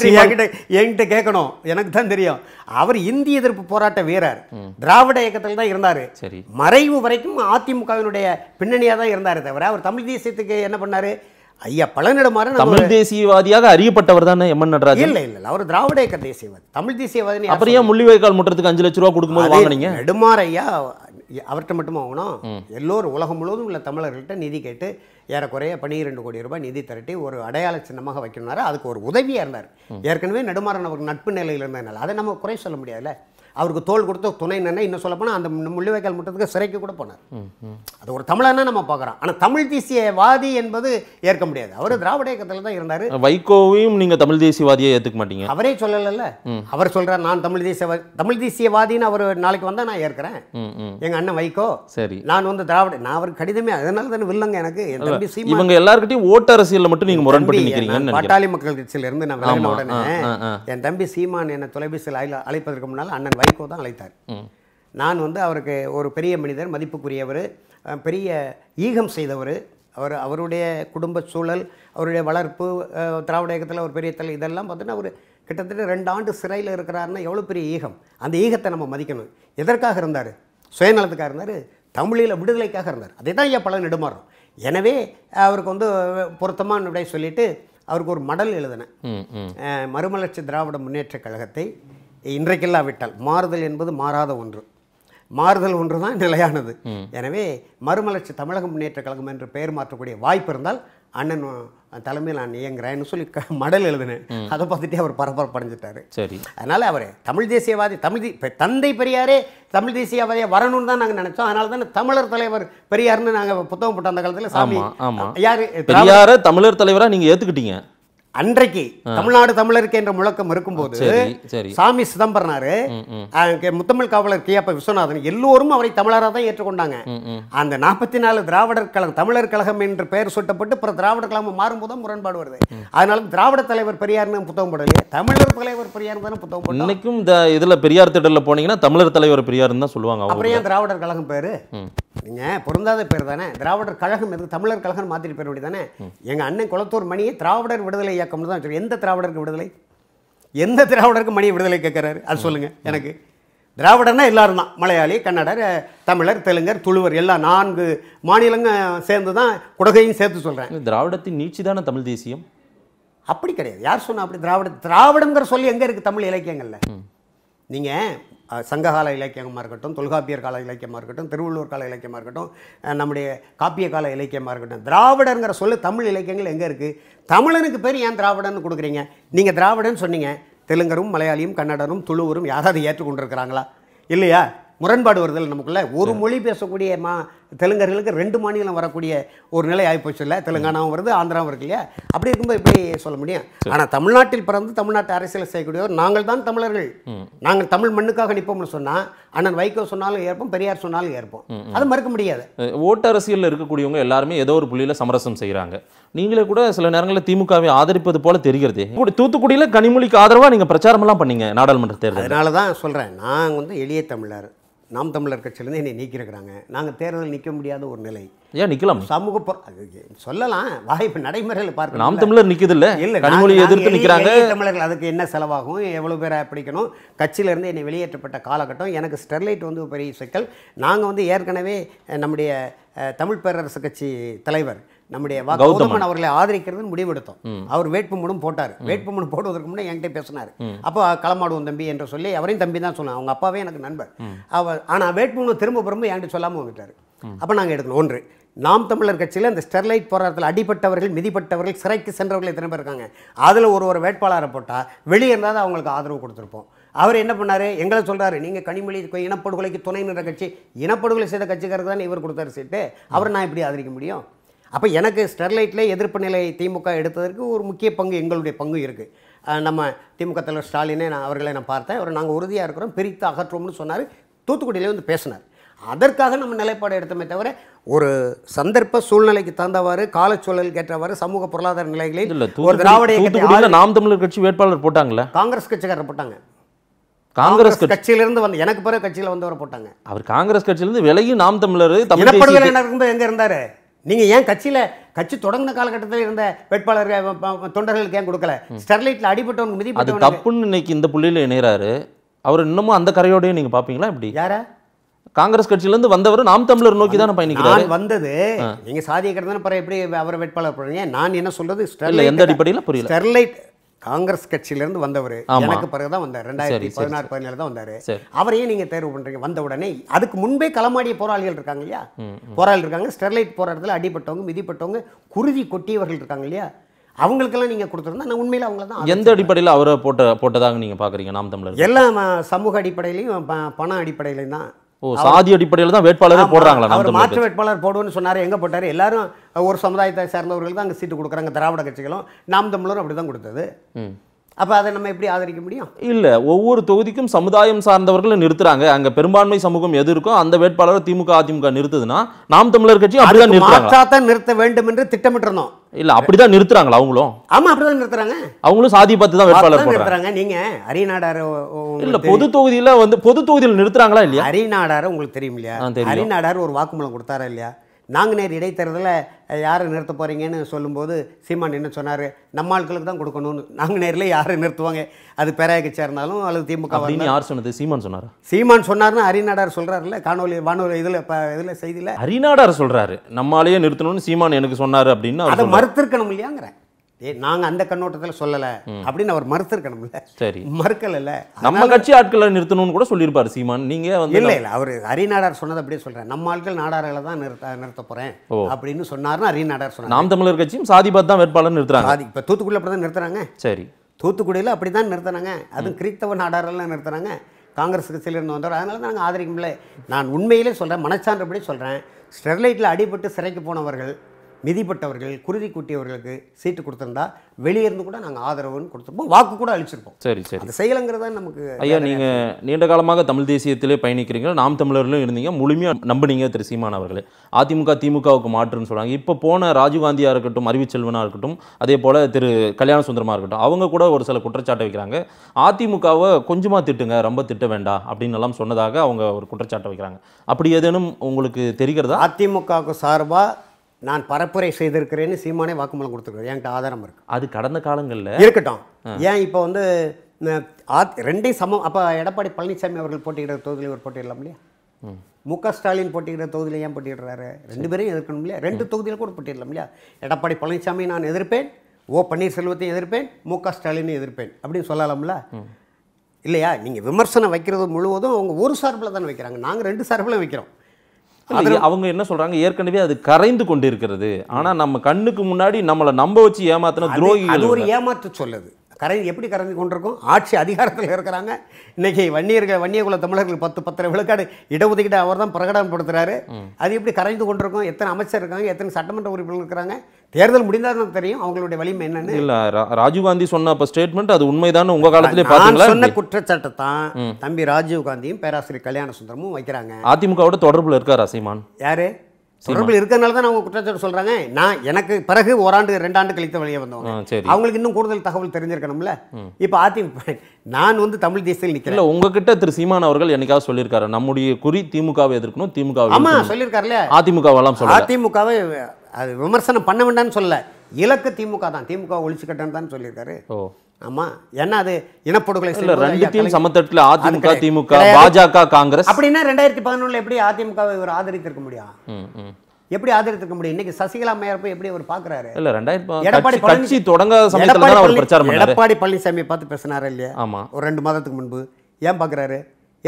என்கிட்ட கேட்கணும் எனக்கு தான் தெரியும் அவர் இந்திய எதிர்ப்பு போராட்ட வீரர் திராவிட இயக்கத்தில் தான் இருந்தார் சரி மறைவு வரைக்கும் அதிமுகவினுடைய பின்னணியாக தான் இருந்தார் தவிர அவர் தமிழ் தேசியத்துக்கு என்ன பண்ணார் ஐயா பழனிடமாறு தமிழ் தேசியவாதியாக அறியப்பட்டவர் தானே எம் என் நடராஜன் இல்லை இல்லை அவர் திராவிட இயக்க தேசியவாதி தமிழ் தேசியவாதி அப்புறம் ஏன் முள்ளிவாய்க்கால் முற்றத்துக்கு அஞ்சு லட்ச ரூபா கொடுக்கும்போது வாங்கினீங்க நெடுமாறையா அவர்கிட்ட மட்டும் வாங்கணும் எல்லோரும் உலகம் முழுவதும் உள்ள தமிழர்கள்ட்ட நிதி கேட்டு ஏறக்குறைய பன்னிரெண்டு கோடி ரூபாய் நிதி திரட்டி ஒரு அடையாள சின்னமாக வைக்கணும்னாரு அதுக்கு ஒரு உதவியாக இருந்தார் ஏற்கனவே நடுமாறன் அவர் நட்பு நிலையில் இருந்ததுனால அதை நம்ம குறை சொல்ல முடியாதுல்ல அவருக்கு தோல் கொடுத்த துணை நின்று இன்னும் சொல்லப்போனால் அந்த முள்ளிவாய்க்கால் முட்டத்துக்கு சிறைக்கு கூட போனார் அது ஒரு தமிழனா நம்ம பார்க்குறோம் ஆனால் தமிழ் தேசியவாதி என்பது ஏற்க முடியாது அவர் திராவிட இயக்கத்தில் தான் இருந்தார் வைகோவையும் நீங்கள் தமிழ் தேசியவாதியை ஏற்றுக்க மாட்டீங்க அவரே சொல்லலைல்ல அவர் சொல்கிறார் நான் தமிழ் தேசியவாதி தமிழ் தேசியவாதின்னு அவர் நாளைக்கு வந்தால் நான் ஏற்கிறேன் எங்கள் அண்ணன் வைகோ சரி நான் வந்து திராவிட நான் அவருக்கு கடிதமே அதனால தானே வில்லங்க எனக்கு இவங்க எல்லாருக்கிட்டையும் ஓட்டு அரசியலில் மட்டும் நீங்கள் முரண்பட்டு நிற்கிறீங்க பாட்டாளி மக்கள் கட்சியிலிருந்து நான் விளையாட உடனே என் தம்பி சீமான் என்னை தொலைபேசியில் அழைப்பதற்கு முன்னால் அண்ணன் வைகோ தான் அழைத்தார் நான் வந்து அவருக்கு ஒரு பெரிய மனிதர் மதிப்புக்குரியவர் பெரிய ஈகம் செய்தவர் அவர் அவருடைய குடும்ப சூழல் அவருடைய வளர்ப்பு திராவிட இயக்கத்தில் ஒரு பெரிய தலை இதெல்லாம் பார்த்தீங்கன்னா அவர் கிட்டத்தட்ட ரெண்டு ஆண்டு சிறையில் இருக்கிறாருன்னா எவ்வளோ பெரிய ஈகம் அந்த ஈகத்தை நம்ம மதிக்கணும் எதற்காக இருந்தார் சுயநலத்துக்காக இருந்தார் தமிழில் விடுதலைக்காக இருந்தார் அதே தான் ஐயா பல நெடுமாறும் எனவே அவருக்கு வந்து பொருத்தமான விடை சொல்லிவிட்டு அவருக்கு ஒரு மடல் எழுதினேன் மறுமலர்ச்சி திராவிட முன்னேற்ற கழகத்தை இன்றைக்கில்லாவிட்டால் மாறுதல் என்பது மாறாத ஒன்று மாறுதல் ஒன்று தான் நிலையானது எனவே மறுமலர்ச்சி தமிழக முன்னேற்ற கழகம் என்று பெயர் மாற்றக்கூடிய வாய்ப்பு இருந்தால் அண்ணன் தலைமையில் நான் இயங்குறேன்னு சொல்லி மடல் எழுதினேன் அதை பார்த்துட்டே அவர் பரபரப்படைஞ்சிட்டாரு சரி அதனால் அவர் தமிழ் தேசியவாதி தமிழ் இப்போ தந்தை பெரியாரே தமிழ் தேசியவாதியாக வரணும்னு தான் நாங்கள் நினச்சோம் அதனால தானே தமிழர் தலைவர் பெரியார்னு நாங்கள் புத்தகம் போட்ட அந்த காலத்தில் சாமி யார் பெரியார தமிழர் தலைவராக நீங்கள் ஏற்றுக்கிட்டீங்க அன்றைக்கு தமிழ்நாடு தமிழருக்கு என்ற முழக்கம் இருக்கும்போது சாமி சிதம்பரனாரு முத்தமிழ் காவலர் அப்ப விஸ்வநாதன் எல்லோரும் அவரை தமிழராக தான் ஏற்றுக்கொண்டாங்க அந்த நாற்பத்தி நாலு திராவிடர் கழகம் தமிழர் கழகம் என்று பெயர் சுட்டப்பட்டு பிற திராவிடர் கழகம் மாறும்போது முரண்பாடு வருது அதனால திராவிட தலைவர் பெரியார் புத்தகம் போடலையே தமிழர் தலைவர் பெரியார் தானே புத்தகம் இன்னைக்கும் இந்த இதுல பெரியார் திடல்ல போனீங்கன்னா தமிழர் தலைவர் பெரியார் தான் சொல்லுவாங்க அப்புறம் ஏன் திராவிடர் கழகம் பேரு நீங்க பொருந்தாத பேர் தானே திராவிடர் கழகம் எது தமிழர் கழகம் மாத்திட்டு பேர் தானே எங்க அண்ணன் குளத்தூர் மணியை திராவிடர் விடுதலை இயக்கம்னு தான் வச்சுருக்கோம் எந்த திராவிடருக்கு விடுதலை எந்த திராவிடருக்கு மணி விடுதலை கேட்குறாரு அது சொல்லுங்கள் எனக்கு திராவிடன்னா எல்லோரும் தான் மலையாளி கன்னடர் தமிழர் தெலுங்கர் துளுவர் எல்லா நான்கு மாநிலங்க சேர்ந்து தான் குடகையும் சேர்த்து சொல்கிறேன் திராவிடத்தின் நீச்சி தானே தமிழ் தேசியம் அப்படி கிடையாது யார் சொன்னால் அப்படி திராவிட திராவிடங்கிற சொல்லி எங்கே இருக்குது தமிழ் இலக்கியங்களில் நீங்கள் சங்ககால இலக்கியமாக இருக்கட்டும் தொல்காப்பியர் கால இலக்கியமாக இருக்கட்டும் திருவள்ளுவர் கால இலக்கியமாக இருக்கட்டும் நம்முடைய காப்பிய கால இலக்கியமாக இருக்கட்டும் திராவிடங்கிற சொல்லு தமிழ் இலக்கியங்கள் எங்கே இருக்குது தமிழனுக்கு பேர் ஏன் திராவிடன்னு கொடுக்குறீங்க நீங்கள் திராவிடன்னு சொன்னீங்க தெலுங்கரும் மலையாளியும் கன்னடரும் துளுவரும் யாராவது ஏற்றுக்கொண்டிருக்கிறாங்களா இல்லையா முரண்பாடு வருதல் நமக்குள்ள ஒரு மொழி பேசக்கூடிய மா தெலுங்கர்களுக்கு ரெண்டு மாநிலம் வரக்கூடிய ஒரு நிலை ஆகிப்போச்சு இல்லை தெலுங்கானாவும் வருது ஆந்திராவும் இருக்கு இல்லையா அப்படி இருக்கும்போது எப்படி சொல்ல முடியும் ஆனால் தமிழ்நாட்டில் பிறந்து தமிழ்நாட்டு அரசியலை செய்யக்கூடியவர் நாங்கள் தான் தமிழர்கள் நாங்கள் தமிழ் மண்ணுக்காக நிற்போம்னு சொன்னால் அண்ணன் வைகோ சொன்னாலும் ஏற்போம் பெரியார் சொன்னாலும் ஏற்போம் அது மறுக்க முடியாது ஓட்டு அரசியலில் இருக்கக்கூடியவங்க எல்லாருமே ஏதோ ஒரு புள்ளியில் சமரசம் செய்கிறாங்க நீங்களே கூட சில நேரங்களில் திமுகவை ஆதரிப்பது போல தெரிகிறது இப்படி தூத்துக்குடியில் கனிமொழிக்கு ஆதரவாக நீங்கள் பிரச்சாரமெல்லாம் பண்ணீங்க நாடாளுமன்ற தேர்தல் அதனால தான் சொல்கிறேன் நான் வந்து எளிய தமிழர் நாம் தமிழர் கட்சியிலேருந்து என்னை நீக்கியிருக்கிறாங்க நாங்கள் தேர்தல் நிற்க முடியாத ஒரு நிலை ஏன் நிற்கலாம் சமூக சொல்லலாம் வாய்ப்பு நடைமுறையில் பார்க்க நாம் தமிழர் நிற்கிறது இல்லை இல்லை கனிமொழி எதிர்த்து நிற்கிறாங்க தமிழர்கள் அதுக்கு என்ன செலவாகும் எவ்வளோ பேரை பிடிக்கணும் கட்சியிலேருந்து என்னை வெளியேற்றப்பட்ட காலகட்டம் எனக்கு ஸ்டெர்லைட் வந்து பெரிய சிக்கல் நாங்கள் வந்து ஏற்கனவே நம்முடைய தமிழ் பேரரசு கட்சி தலைவர் நம்முடைய கௌதமன் அவர்களை ஆதரிக்கிறது முடிவெடுத்தோம் அவர் வேட்புமனும் போட்டார் வேட்புமனு போடுவதற்கு முன்னே என்கிட்ட பேசினார் அப்போ களமாடுவோம் தம்பி என்று சொல்லி அவரையும் தம்பி தான் சொன்னார் அவங்க அப்பாவே எனக்கு நண்பர் அவர் ஆனால் வேட்புமனு திரும்ப பிறம்பு என்கிட்ட சொல்லாமல் வந்துட்டார் அப்போ நாங்கள் எடுக்கணும் ஒன்று நாம் தமிழர் கட்சியில் அந்த ஸ்டெர்லைட் போராட்டத்தில் அடிப்பட்டவர்கள் மிதிப்பட்டவர்கள் சிறைக்கு சென்றவர்கள் எத்தனை பேர் இருக்காங்க அதில் ஒரு ஒரு வேட்பாளரை போட்டால் வெளியே இருந்தால் அவங்களுக்கு ஆதரவு கொடுத்துருப்போம் அவர் என்ன பண்ணார் எங்களை சொல்கிறாரு நீங்கள் கனிமொழி இனப்படுகொலைக்கு துணை நின்ற கட்சி இனப்படுகொலை செய்த கட்சிக்காரர்கள் தான் இவர் கொடுத்தாரு சீட்டு அவர் நான் எப்படி ஆதரிக்க முடியும் அப்போ எனக்கு ஸ்டெர்லைட்டில் எதிர்ப்பு நிலை திமுக எடுத்ததற்கு ஒரு முக்கிய பங்கு எங்களுடைய பங்கு இருக்குது நம்ம திமுக தலைவர் ஸ்டாலினே நான் அவர்களை நான் பார்த்தேன் அவர் நாங்கள் உறுதியாக இருக்கிறோம் பிரித்து அகற்றோம்னு சொன்னார் தூத்துக்குடியிலே வந்து பேசினார் அதற்காக நம்ம நிலைப்பாடு எடுத்தோமே தவிர ஒரு சந்தர்ப்ப சூழ்நிலைக்கு தந்தவாறு காலச்சூழலுக்கு ஏற்றவாறு சமூக பொருளாதார நிலைகளை ஒரு திராவிட நாம் தமிழர் கட்சி வேட்பாளர் போட்டாங்களா காங்கிரஸ் கட்சிக்காரர் போட்டாங்க காங்கிரஸ் கட்சியிலிருந்து வந்து எனக்கு பிறகு கட்சியில் வந்தவரை போட்டாங்க அவர் காங்கிரஸ் கட்சியிலிருந்து விலகி நாம் தமிழர் எங்க இருந்தாரு நீங்கள் ஏன் கட்சியில் கட்சி தொடங்கின காலகட்டத்தில் இருந்த வேட்பாளர்கள் தொண்டர்களுக்கு ஏன் கொடுக்கல ஸ்டெர்லைட்டில் அடிபட்டவங்க மிதி அது தப்புன்னு இன்னைக்கு இந்த புள்ளியில் இணைகிறாரு அவர் இன்னமும் அந்த கரையோடய நீங்கள் பார்ப்பீங்களா இப்படி யாரா காங்கிரஸ் கட்சியிலேருந்து வந்தவர் நாம் தமிழர் நோக்கி தானே பயணிக்கிறாரு வந்தது நீங்கள் சாதிய கடந்தான பிறகு எப்படி அவர் வேட்பாளர் பண்ணுறீங்க நான் என்ன சொல்றது ஸ்டெர்லைட் எந்த அடிப்படையில் புரியல ஸ்டெர்லைட் காங்கிரஸ் கட்சியிலிருந்து வந்தவர் எனக்கு பிறகு தான் வந்தார் ரெண்டாயிரத்தி பதினாறு பதினேழு தான் வந்தார் அவரையும் நீங்கள் தேர்வு பண்ணுறீங்க வந்த உடனே அதுக்கு முன்பே களமாடிய போராளிகள் இருக்காங்க இல்லையா போராளிகள் இருக்காங்க ஸ்டெர்லைட் போராட்டத்தில் அடிப்பட்டவங்க மிதிப்பட்டவங்க குருதி கொட்டியவர்கள் இருக்காங்க இல்லையா அவங்களுக்கெல்லாம் நீங்கள் கொடுத்துருந்தா நான் உண்மையில் அவங்கள தான் எந்த அடிப்படையில் அவரை போட்ட போட்டதாக நீங்கள் பார்க்குறீங்க நாம் தமிழர் எல்லா சமூக அடிப்படையிலையும் பண அடிப்படையிலையும் தான் ஓ சாதி அடிப்படையில் தான் வேட்பாளரே போடுறாங்களா அவர் மாற்று வேட்பாளர் போடுவோம்னு சொன்னார் எங்கே போட்டார் எல்லாரும் ஒரு சமுதாயத்தை சேர்ந்தவர்கள் தான் அங்கே சீட்டு கொடுக்குறாங்க திராவிட கட்சிகளும் நாம் தமிழரும் அப்படி தான் கொடுத்தது அப்போ அதை நம்ம எப்படி ஆதரிக்க முடியும் இல்லை ஒவ்வொரு தொகுதிக்கும் சமுதாயம் சார்ந்தவர்களை நிறுத்துறாங்க அங்கே பெரும்பான்மை சமூகம் எது இருக்கோ அந்த வேட்பாளரை திமுக அதிமுக நிறுத்துதுன்னா நாம் தமிழர் கட்சி அப்படிதான் நிறுத்தாங்க நிறுத்த வேண்டும் என்று திட்டமிட்டிருந்தோம் இல்ல அப்படிதான் நிறுத்துறாங்களா அவங்களும் ஆமா அப்படிதான் நிறுத்துறாங்க அவங்களும் சாதி பார்த்து தான் வேட்பாளர் நிறுத்துறாங்க நீங்க அரியநாடார இல்ல பொது தொகுதியில வந்து பொது தொகுதியில் நிறுத்துறாங்களா இல்லையா அரியநாடார உங்களுக்கு தெரியும் இல்லையா அரியநாடார் ஒரு வாக்குமூலம் கொடுத்தாரா இல்லையா நேர் இடைத்தேர்தலில் யாரை நிறுத்த போகிறீங்கன்னு சொல்லும்போது சீமான் என்ன சொன்னார் நம்ம ஆட்களுக்கு தான் கொடுக்கணும்னு நேரில் யாரை நிறுத்துவாங்க அது பேராயக்கு சேர்ந்தாலும் அல்லது திமுக யார் சொன்னது சீமான் சொன்னார் சீமான் சொன்னார்னு அரிநாடார் சொல்கிறாருல்ல காணொலி வானொலி இதில் இப்போ இதில் செய்தியில் அரிநாடார் சொல்கிறாரு நம்மளாலேயே நிறுத்தணும்னு சீமான் எனக்கு சொன்னார் அப்படின்னு அதை மறுத்திருக்கணும் இல்லையாங்கிறேன் ஏ நாங்கள் அந்த கண்ணோட்டத்தில் சொல்லலை அப்படின்னு அவர் மறுத்திருக்கணும்ல சரி மறுக்கலைல்ல நம்ம கட்சி ஆட்களை நிறுத்தணும்னு கூட சொல்லியிருப்பார் சீமான் நீங்கள் வந்து இல்லை இல்லை அவர் அரிநாடார் சொன்னது அப்படியே சொல்கிறேன் நம்ம ஆட்கள் நாடார்களை தான் நிறுத்த நிறுத்த போகிறேன் அப்படின்னு சொன்னார்னு அரிநாடார் சொன்னார் நாம் தமிழர் கட்சியும் பாத் தான் வேட்பாளர் நிறுத்துறாங்க சாதி இப்போ தூத்துக்குடியில் அப்படி தான் நிறுத்துறாங்க சரி தூத்துக்குடியில் அப்படி தான் அதுவும் கிறித்தவ நாடாரெல்லாம் நிறுத்தினாங்க காங்கிரஸுக்கு சிலிருந்து வந்தவர் அதனால தான் நாங்கள் ஆதரிக்கும்ல நான் உண்மையிலே சொல்கிறேன் மனச்சான்றபடி சொல்கிறேன் ஸ்டெர்லைட்டில் அடிபட்டு சிறைக்கு போனவர்கள் மிதிப்பட்டவர்கள் குருதி கூட்டியவர்களுக்கு சீட்டு கொடுத்துருந்தா வெளியிருந்து கூட நாங்கள் ஆதரவுன்னு கொடுத்துருப்போம் வாக்கு கூட அழிச்சிருப்போம் சரி சரி அந்த நமக்கு ஐயா நீங்கள் நீண்ட காலமாக தமிழ் தேசியத்திலே பயணிக்கிறீங்க நாம் தமிழர்களும் இருந்தீங்க முழுமையாக நம்பினீங்க திரு சீமான் அவர்களே அதிமுக திமுகவுக்கு மாற்றுன்னு சொல்கிறாங்க இப்போ போன ராஜீவ்காந்தியாக இருக்கட்டும் அறிவுச்செல்வனாக இருக்கட்டும் அதே போல் திரு கல்யாண சுந்தரமாக இருக்கட்டும் அவங்க கூட ஒரு சில குற்றச்சாட்டை வைக்கிறாங்க அதிமுகவை கொஞ்சமாக திட்டுங்க ரொம்ப திட்ட வேண்டாம் அப்படின்னு எல்லாம் சொன்னதாக அவங்க ஒரு குற்றச்சாட்டை வைக்கிறாங்க அப்படி ஏதேனும் உங்களுக்கு தெரிகிறதா அதிமுகவுக்கு சார்பாக நான் பரப்புரை செய்திருக்கிறேன்னு சீமானே வாக்குமூலம் கொடுத்துருக்காரு என்கிட்ட ஆதாரம் இருக்குது அது கடந்த காலங்களில் இருக்கட்டும் ஏன் இப்போ வந்து ரெண்டையும் சமம் அப்போ எடப்பாடி பழனிசாமி அவர்கள் போட்டியிடுற தொகுதியில் ஒரு போட்டியிடலாம் இல்லையா மு க ஸ்டாலின் போட்டியிடுற தொகுதியில் ஏன் போட்டியிடுறாரு ரெண்டு பேரையும் எதிர்க்கணும் இல்லையா ரெண்டு தொகுதியில் கூட போட்டியிடலாம் இல்லையா எடப்பாடி பழனிசாமி நான் எதிர்ப்பேன் ஓ பன்னீர்செல்வத்தையும் எதிர்ப்பேன் மு க ஸ்டாலினையும் எதிர்ப்பேன் அப்படின்னு சொல்லலாம்ல இல்லையா நீங்கள் விமர்சனம் வைக்கிறது முழுவதும் அவங்க ஒரு சார்பில் தானே வைக்கிறாங்க நாங்கள் ரெண்டு சார்பில் வைக்கிறோம் அவங்க என்ன சொல்றாங்க ஏற்கனவே அது கரைந்து கொண்டிருக்கிறது ஆனா நம்ம கண்ணுக்கு முன்னாடி நம்மளை நம்ப வச்சு ஏமாத்தின துரோகி ஒரு ஏமாற்ற சொல்லுது கரை எப்படி கரைந்து கொண்டிருக்கும் ஆட்சி அதிகாரத்தில் இருக்கிறாங்க இன்றைக்கி வன்னியர்கள் வன்னியகுல தமிழர்கள் பத்து பத்தரை விழுக்காடு இடஒதுக்கீடு அவர் தான் பிரகடனப்படுத்துகிறாரு அது எப்படி கரைந்து கொண்டிருக்கும் எத்தனை அமைச்சர் இருக்காங்க எத்தனை சட்டமன்ற உறுப்பினர் இருக்கிறாங்க தேர்தல் முடிந்தால் தான் தெரியும் அவங்களுடைய வலிமை என்னன்னு இல்லை ராஜீவ்காந்தி சொன்ன அப்போ ஸ்டேட்மெண்ட் அது உண்மைதான் உங்கள் காலத்திலே பார்த்தீங்களா சொன்ன குற்றச்சாட்டை தான் தம்பி ராஜீவ்காந்தியும் பேராசிரியர் கல்யாண சுந்தரமும் வைக்கிறாங்க அதிமுகவோட தொடர்பில் இருக்கார் அசீமான் யாரு தொடர்பில் இருக்கிறதுனால தான் அவங்க குற்றச்சாட்டு சொல்கிறாங்க நான் எனக்கு பிறகு ஓராண்டு ரெண்டாண்டு கழித்த வழியே வந்தவங்க அவங்களுக்கு இன்னும் கூடுதல் தகவல் தெரிஞ்சிருக்கணும்ல இப்போ அதிமுக நான் வந்து தமிழ் தேசியில் நிற்கிறேன் இல்லை உங்ககிட்ட திரு சீமான் அவர்கள் என்னைக்காவது சொல்லியிருக்காரு நம்முடைய குறி திமுகவை எதிர்க்கணும் திமுக ஆமாம் சொல்லியிருக்காருல்ல அதிமுகவெல்லாம் சொல்ல அதிமுகவை அது விமர்சனம் பண்ண வேண்டாம்னு சொல்லலை இலக்கு திமுக தான் திமுக ஒழிச்சு கட்டணும் தான் சொல்லியிருக்காரு ஓ ஆமா என்ன அது இனப்படுகொலை இல்லை ரெண்டு சமத்தட்டில் அதிமுக திமுக பாஜக காங்கிரஸ் அப்படின்னா ரெண்டாயிரத்தி பதினொன்றில் எப்படி அதிமுகவை இவர் ஆதரித்திருக்க முடியும் எப்படி ஆதரித்திருக்க முடியும் இன்னைக்கு சசிகலா மேயர் போய் எப்படி அவர் பாக்குறாரு இல்லை ரெண்டாயிரத்தி எடப்பாடி கட்சி தொடங்க சமயத்தில் அவர் பிரச்சாரம் எடப்பாடி பழனிசாமி பார்த்து பேசினாரா இல்லையா ஆமா ஒரு ரெண்டு மாதத்துக்கு முன்பு ஏன் பாக்குறாரு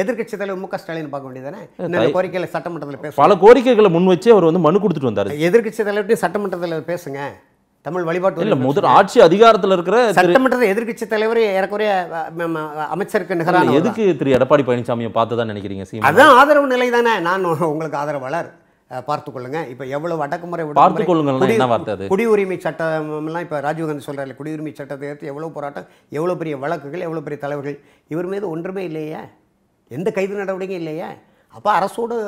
எதிர்கட்சி தலைவர் மு க ஸ்டாலின் பார்க்க வேண்டியதானே கோரிக்கையில் சட்டமன்றத்தில் பேச பல கோரிக்கைகளை முன் வச்சு அவர் வந்து மனு கொடுத்துட்டு வந்தார் எதிர்கட்சி தலைவர்கிட்ட சட்டமன்றத்தில் பேசுங்க தமிழ் வழிபாட்டு இல்லை முதல் ஆட்சி அதிகாரத்தில் இருக்கிற சட்டமன்ற எதிர்கட்சி தலைவர் ஏறக்குறைய அமைச்சருக்கு நிகரான எதுக்கு திரு எடப்பாடி பழனிசாமியை பார்த்து தான் நினைக்கிறீங்க அதுதான் ஆதரவு நிலை தானே நான் உங்களுக்கு ஆதரவாளர் பார்த்துக்கொள்ளுங்க இப்போ எவ்வளவு அடக்குமுறை பார்த்துக்கொள்ளுங்க குடியுரிமை சட்டம்லாம் இப்போ ராஜீவ்காந்தி இல்லை குடியுரிமை சட்டத்தை எடுத்து எவ்வளோ போராட்டம் எவ்வளோ பெரிய வழக்குகள் எவ்வளோ பெரிய தலைவர்கள் இவர் மீது ஒன்றுமே இல்லையா எந்த கைது நடவடிக்கையும் இல்லையா அப்போ அரசோடு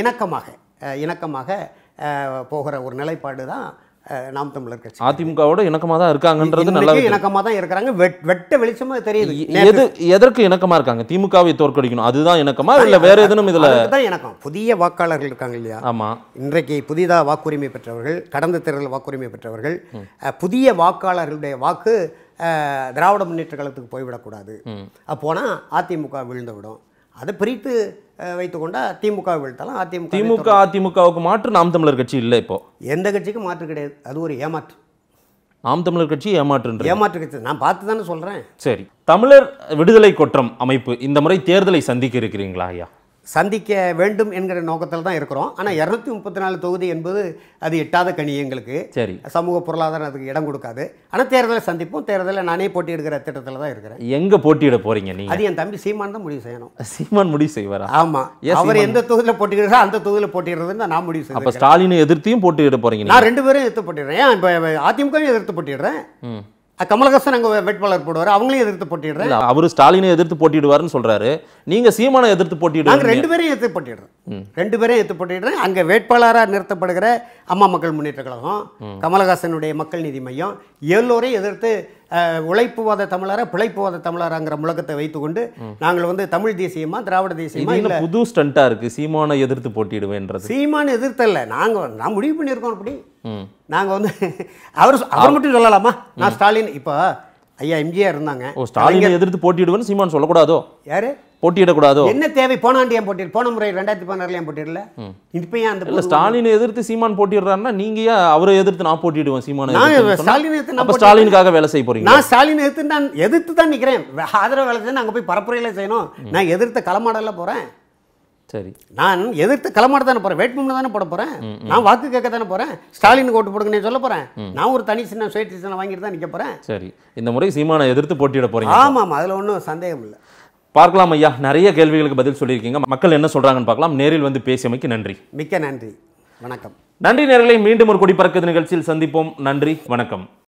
இணக்கமாக இணக்கமாக போகிற ஒரு நிலைப்பாடு தான் நாம் தமிழர் கட்சி அதிமுகவோட இணக்கமாக தான் இருக்காங்கன்றது நல்லா இணக்கமாக தான் இருக்கிறாங்க வெட்ட வெளிச்சமாக தெரியுது எது எதற்கு இணக்கமாக இருக்காங்க திமுகவை தோற்கடிக்கணும் அதுதான் இணக்கமா இல்லை வேற எதுவும் இதில் தான் இணக்கம் புதிய வாக்காளர்கள் இருக்காங்க இல்லையா ஆமாம் இன்றைக்கு புதிதாக வாக்குரிமை பெற்றவர்கள் கடந்த தேர்தல் வாக்குரிமை பெற்றவர்கள் புதிய வாக்காளர்களுடைய வாக்கு திராவிட முன்னேற்ற காலத்துக்கு போய்விடக்கூடாது அப்போனா அதிமுக விழுந்துவிடும் விடும் அதை பிரித்து வைத்துக்கொண்டா திமுக வீழ்த்தலாம் அதிமுக திமுக அதிமுகவுக்கு மாற்று நாம் தமிழர் கட்சி இல்லை இப்போ எந்த கட்சிக்கும் மாற்று கிடையாது அது ஒரு ஏமாற்று நாம் தமிழர் கட்சி ஏமாற்று ஏமாற்று கட்சி நான் பார்த்து தானே சொல்கிறேன் சரி தமிழர் விடுதலை கொற்றம் அமைப்பு இந்த முறை தேர்தலை சந்திக்க இருக்கிறீங்களா ஐயா சந்திக்க வேண்டும் என்கிற நோக்கத்தில் தான் இருக்கிறோம் ஆனால் இரநூத்தி முப்பத்தி நாலு தொகுதி என்பது அது எட்டாத கணி எங்களுக்கு சரி சமூக பொருளாதாரம் அதுக்கு இடம் கொடுக்காது ஆனால் தேர்தலை சந்திப்போம் தேர்தலில் நானே போட்டியிடுகிற திட்டத்தில் தான் இருக்கிறேன் எங்கே போட்டியிட போறீங்க நீங்கள் அது என் தம்பி சீமான் தான் முடிவு செய்யணும் சீமான் முடிவு செய்வார் ஆமாம் அவர் எந்த தொகுதியில் போட்டியிடுறா அந்த தொகுதியில் போட்டிடுறதுன்னு நான் முடிவு செய்யணும் அப்போ ஸ்டாலினை எதிர்த்தியும் போட்டியிட போறீங்க நான் ரெண்டு பேரும் எதிர்த்து போட்டிடுறேன் இப்போ அதிமுகவும் எதிர்த்து போட்டிடுறேன் கமலஹாசன் அங்கே வேட்பாளர் போடுவார் அவங்களையும் எதிர்த்து போட்டிடுறேன் அவர் ஸ்டாலினை எதிர்த்து போட்டிடுவார்னு சொல்கிறாரு நீங்கள் சீமானை எதிர்த்து போட்டிடுவாங்க ரெண்டு பேரையும் எதிர்த்து போட்டிடுறேன் ரெண்டு பேரையும் எதிர்த்து போட்டிடுறேன் அங்கே வேட்பாளராக நிறுத்தப்படுகிற அம்மா மக்கள் முன்னேற்ற கழகம் கமலஹாசனுடைய மக்கள் நீதி மையம் எல்லோரையும் எதிர்த்து உழைப்புவாத தமிழரா பிழைப்புவாத தமிழராங்கிற முழக்கத்தை வைத்துக்கொண்டு நாங்கள் வந்து தமிழ் தேசியமா திராவிட தேசியமா இல்லை புது ஸ்டண்டா இருக்கு சீமானை எதிர்த்து போட்டிடுவேன்றது சீமான எதிர்த்தல்ல நாங்க நான் முடிவு பண்ணியிருக்கோம் அப்படி நாங்க வந்து அவர் அவர் மட்டும் சொல்லலாமா நான் ஸ்டாலின் இப்போ ஐயா எம்ஜிஆர் இருந்தாங்க ஓ ஸ்டாலினை எதிர்த்து போட்டிடுவேன்னு சீமான் சொல்லக்கூடாதோ யாரு போட்டியிடக்கூடாதோ என்ன தேவை போனாண்டு ஏன் போட்டியில் போன முறை ரெண்டாயிரத்தி பதினாறுல ஏன் போட்டியிடல இப்போ ஏன் அந்த இல்லை ஸ்டாலினை எதிர்த்து சீமான் போட்டிடுறாருன்னா நீங்கள் ஏன் அவரை எதிர்த்து நான் போட்டிடுவேன் சீமான ஸ்டாலின் எதிர்த்து நம்ம ஸ்டாலினுக்காக வேலை செய்ய போறீங்க நான் ஸ்டாலின் எதிர்த்து நான் எதிர்த்து தான் நிற்கிறேன் ஆதரவு வேலை செய்யணும் அங்கே போய் பரப்புரையில் செய்யணும் நான் எதிர்த்து களமாடல போறேன் சரி நான் எதிர்த்து களமாட தானே போகிறேன் தானே போட போறேன் நான் வாக்கு கேட்க தானே போகிறேன் ஸ்டாலினுக்கு ஓட்டு போடுங்கன்னு சொல்ல போறேன் நான் ஒரு தனி சின்ன சுயேட்சை வாங்கிட்டு தான் நிற்க போறேன் சரி இந்த முறை சீமானை எதிர்த்து போட்டியிட போகிறேன் ஆமா ஆமாம் அதில் ஒன்றும் சந்தேகம் இல்லை பார்க்கலாம் ஐயா நிறைய கேள்விகளுக்கு பதில் சொல்லியிருக்கீங்க மக்கள் என்ன சொல்கிறாங்கன்னு பார்க்கலாம் நேரில் வந்து பேசியமைக்கு நன்றி மிக்க நன்றி வணக்கம் நன்றி நேர்களை மீண்டும் ஒரு குடிபறக்கு நிகழ்ச்சியில் சந்திப்போம் நன்றி வணக்கம்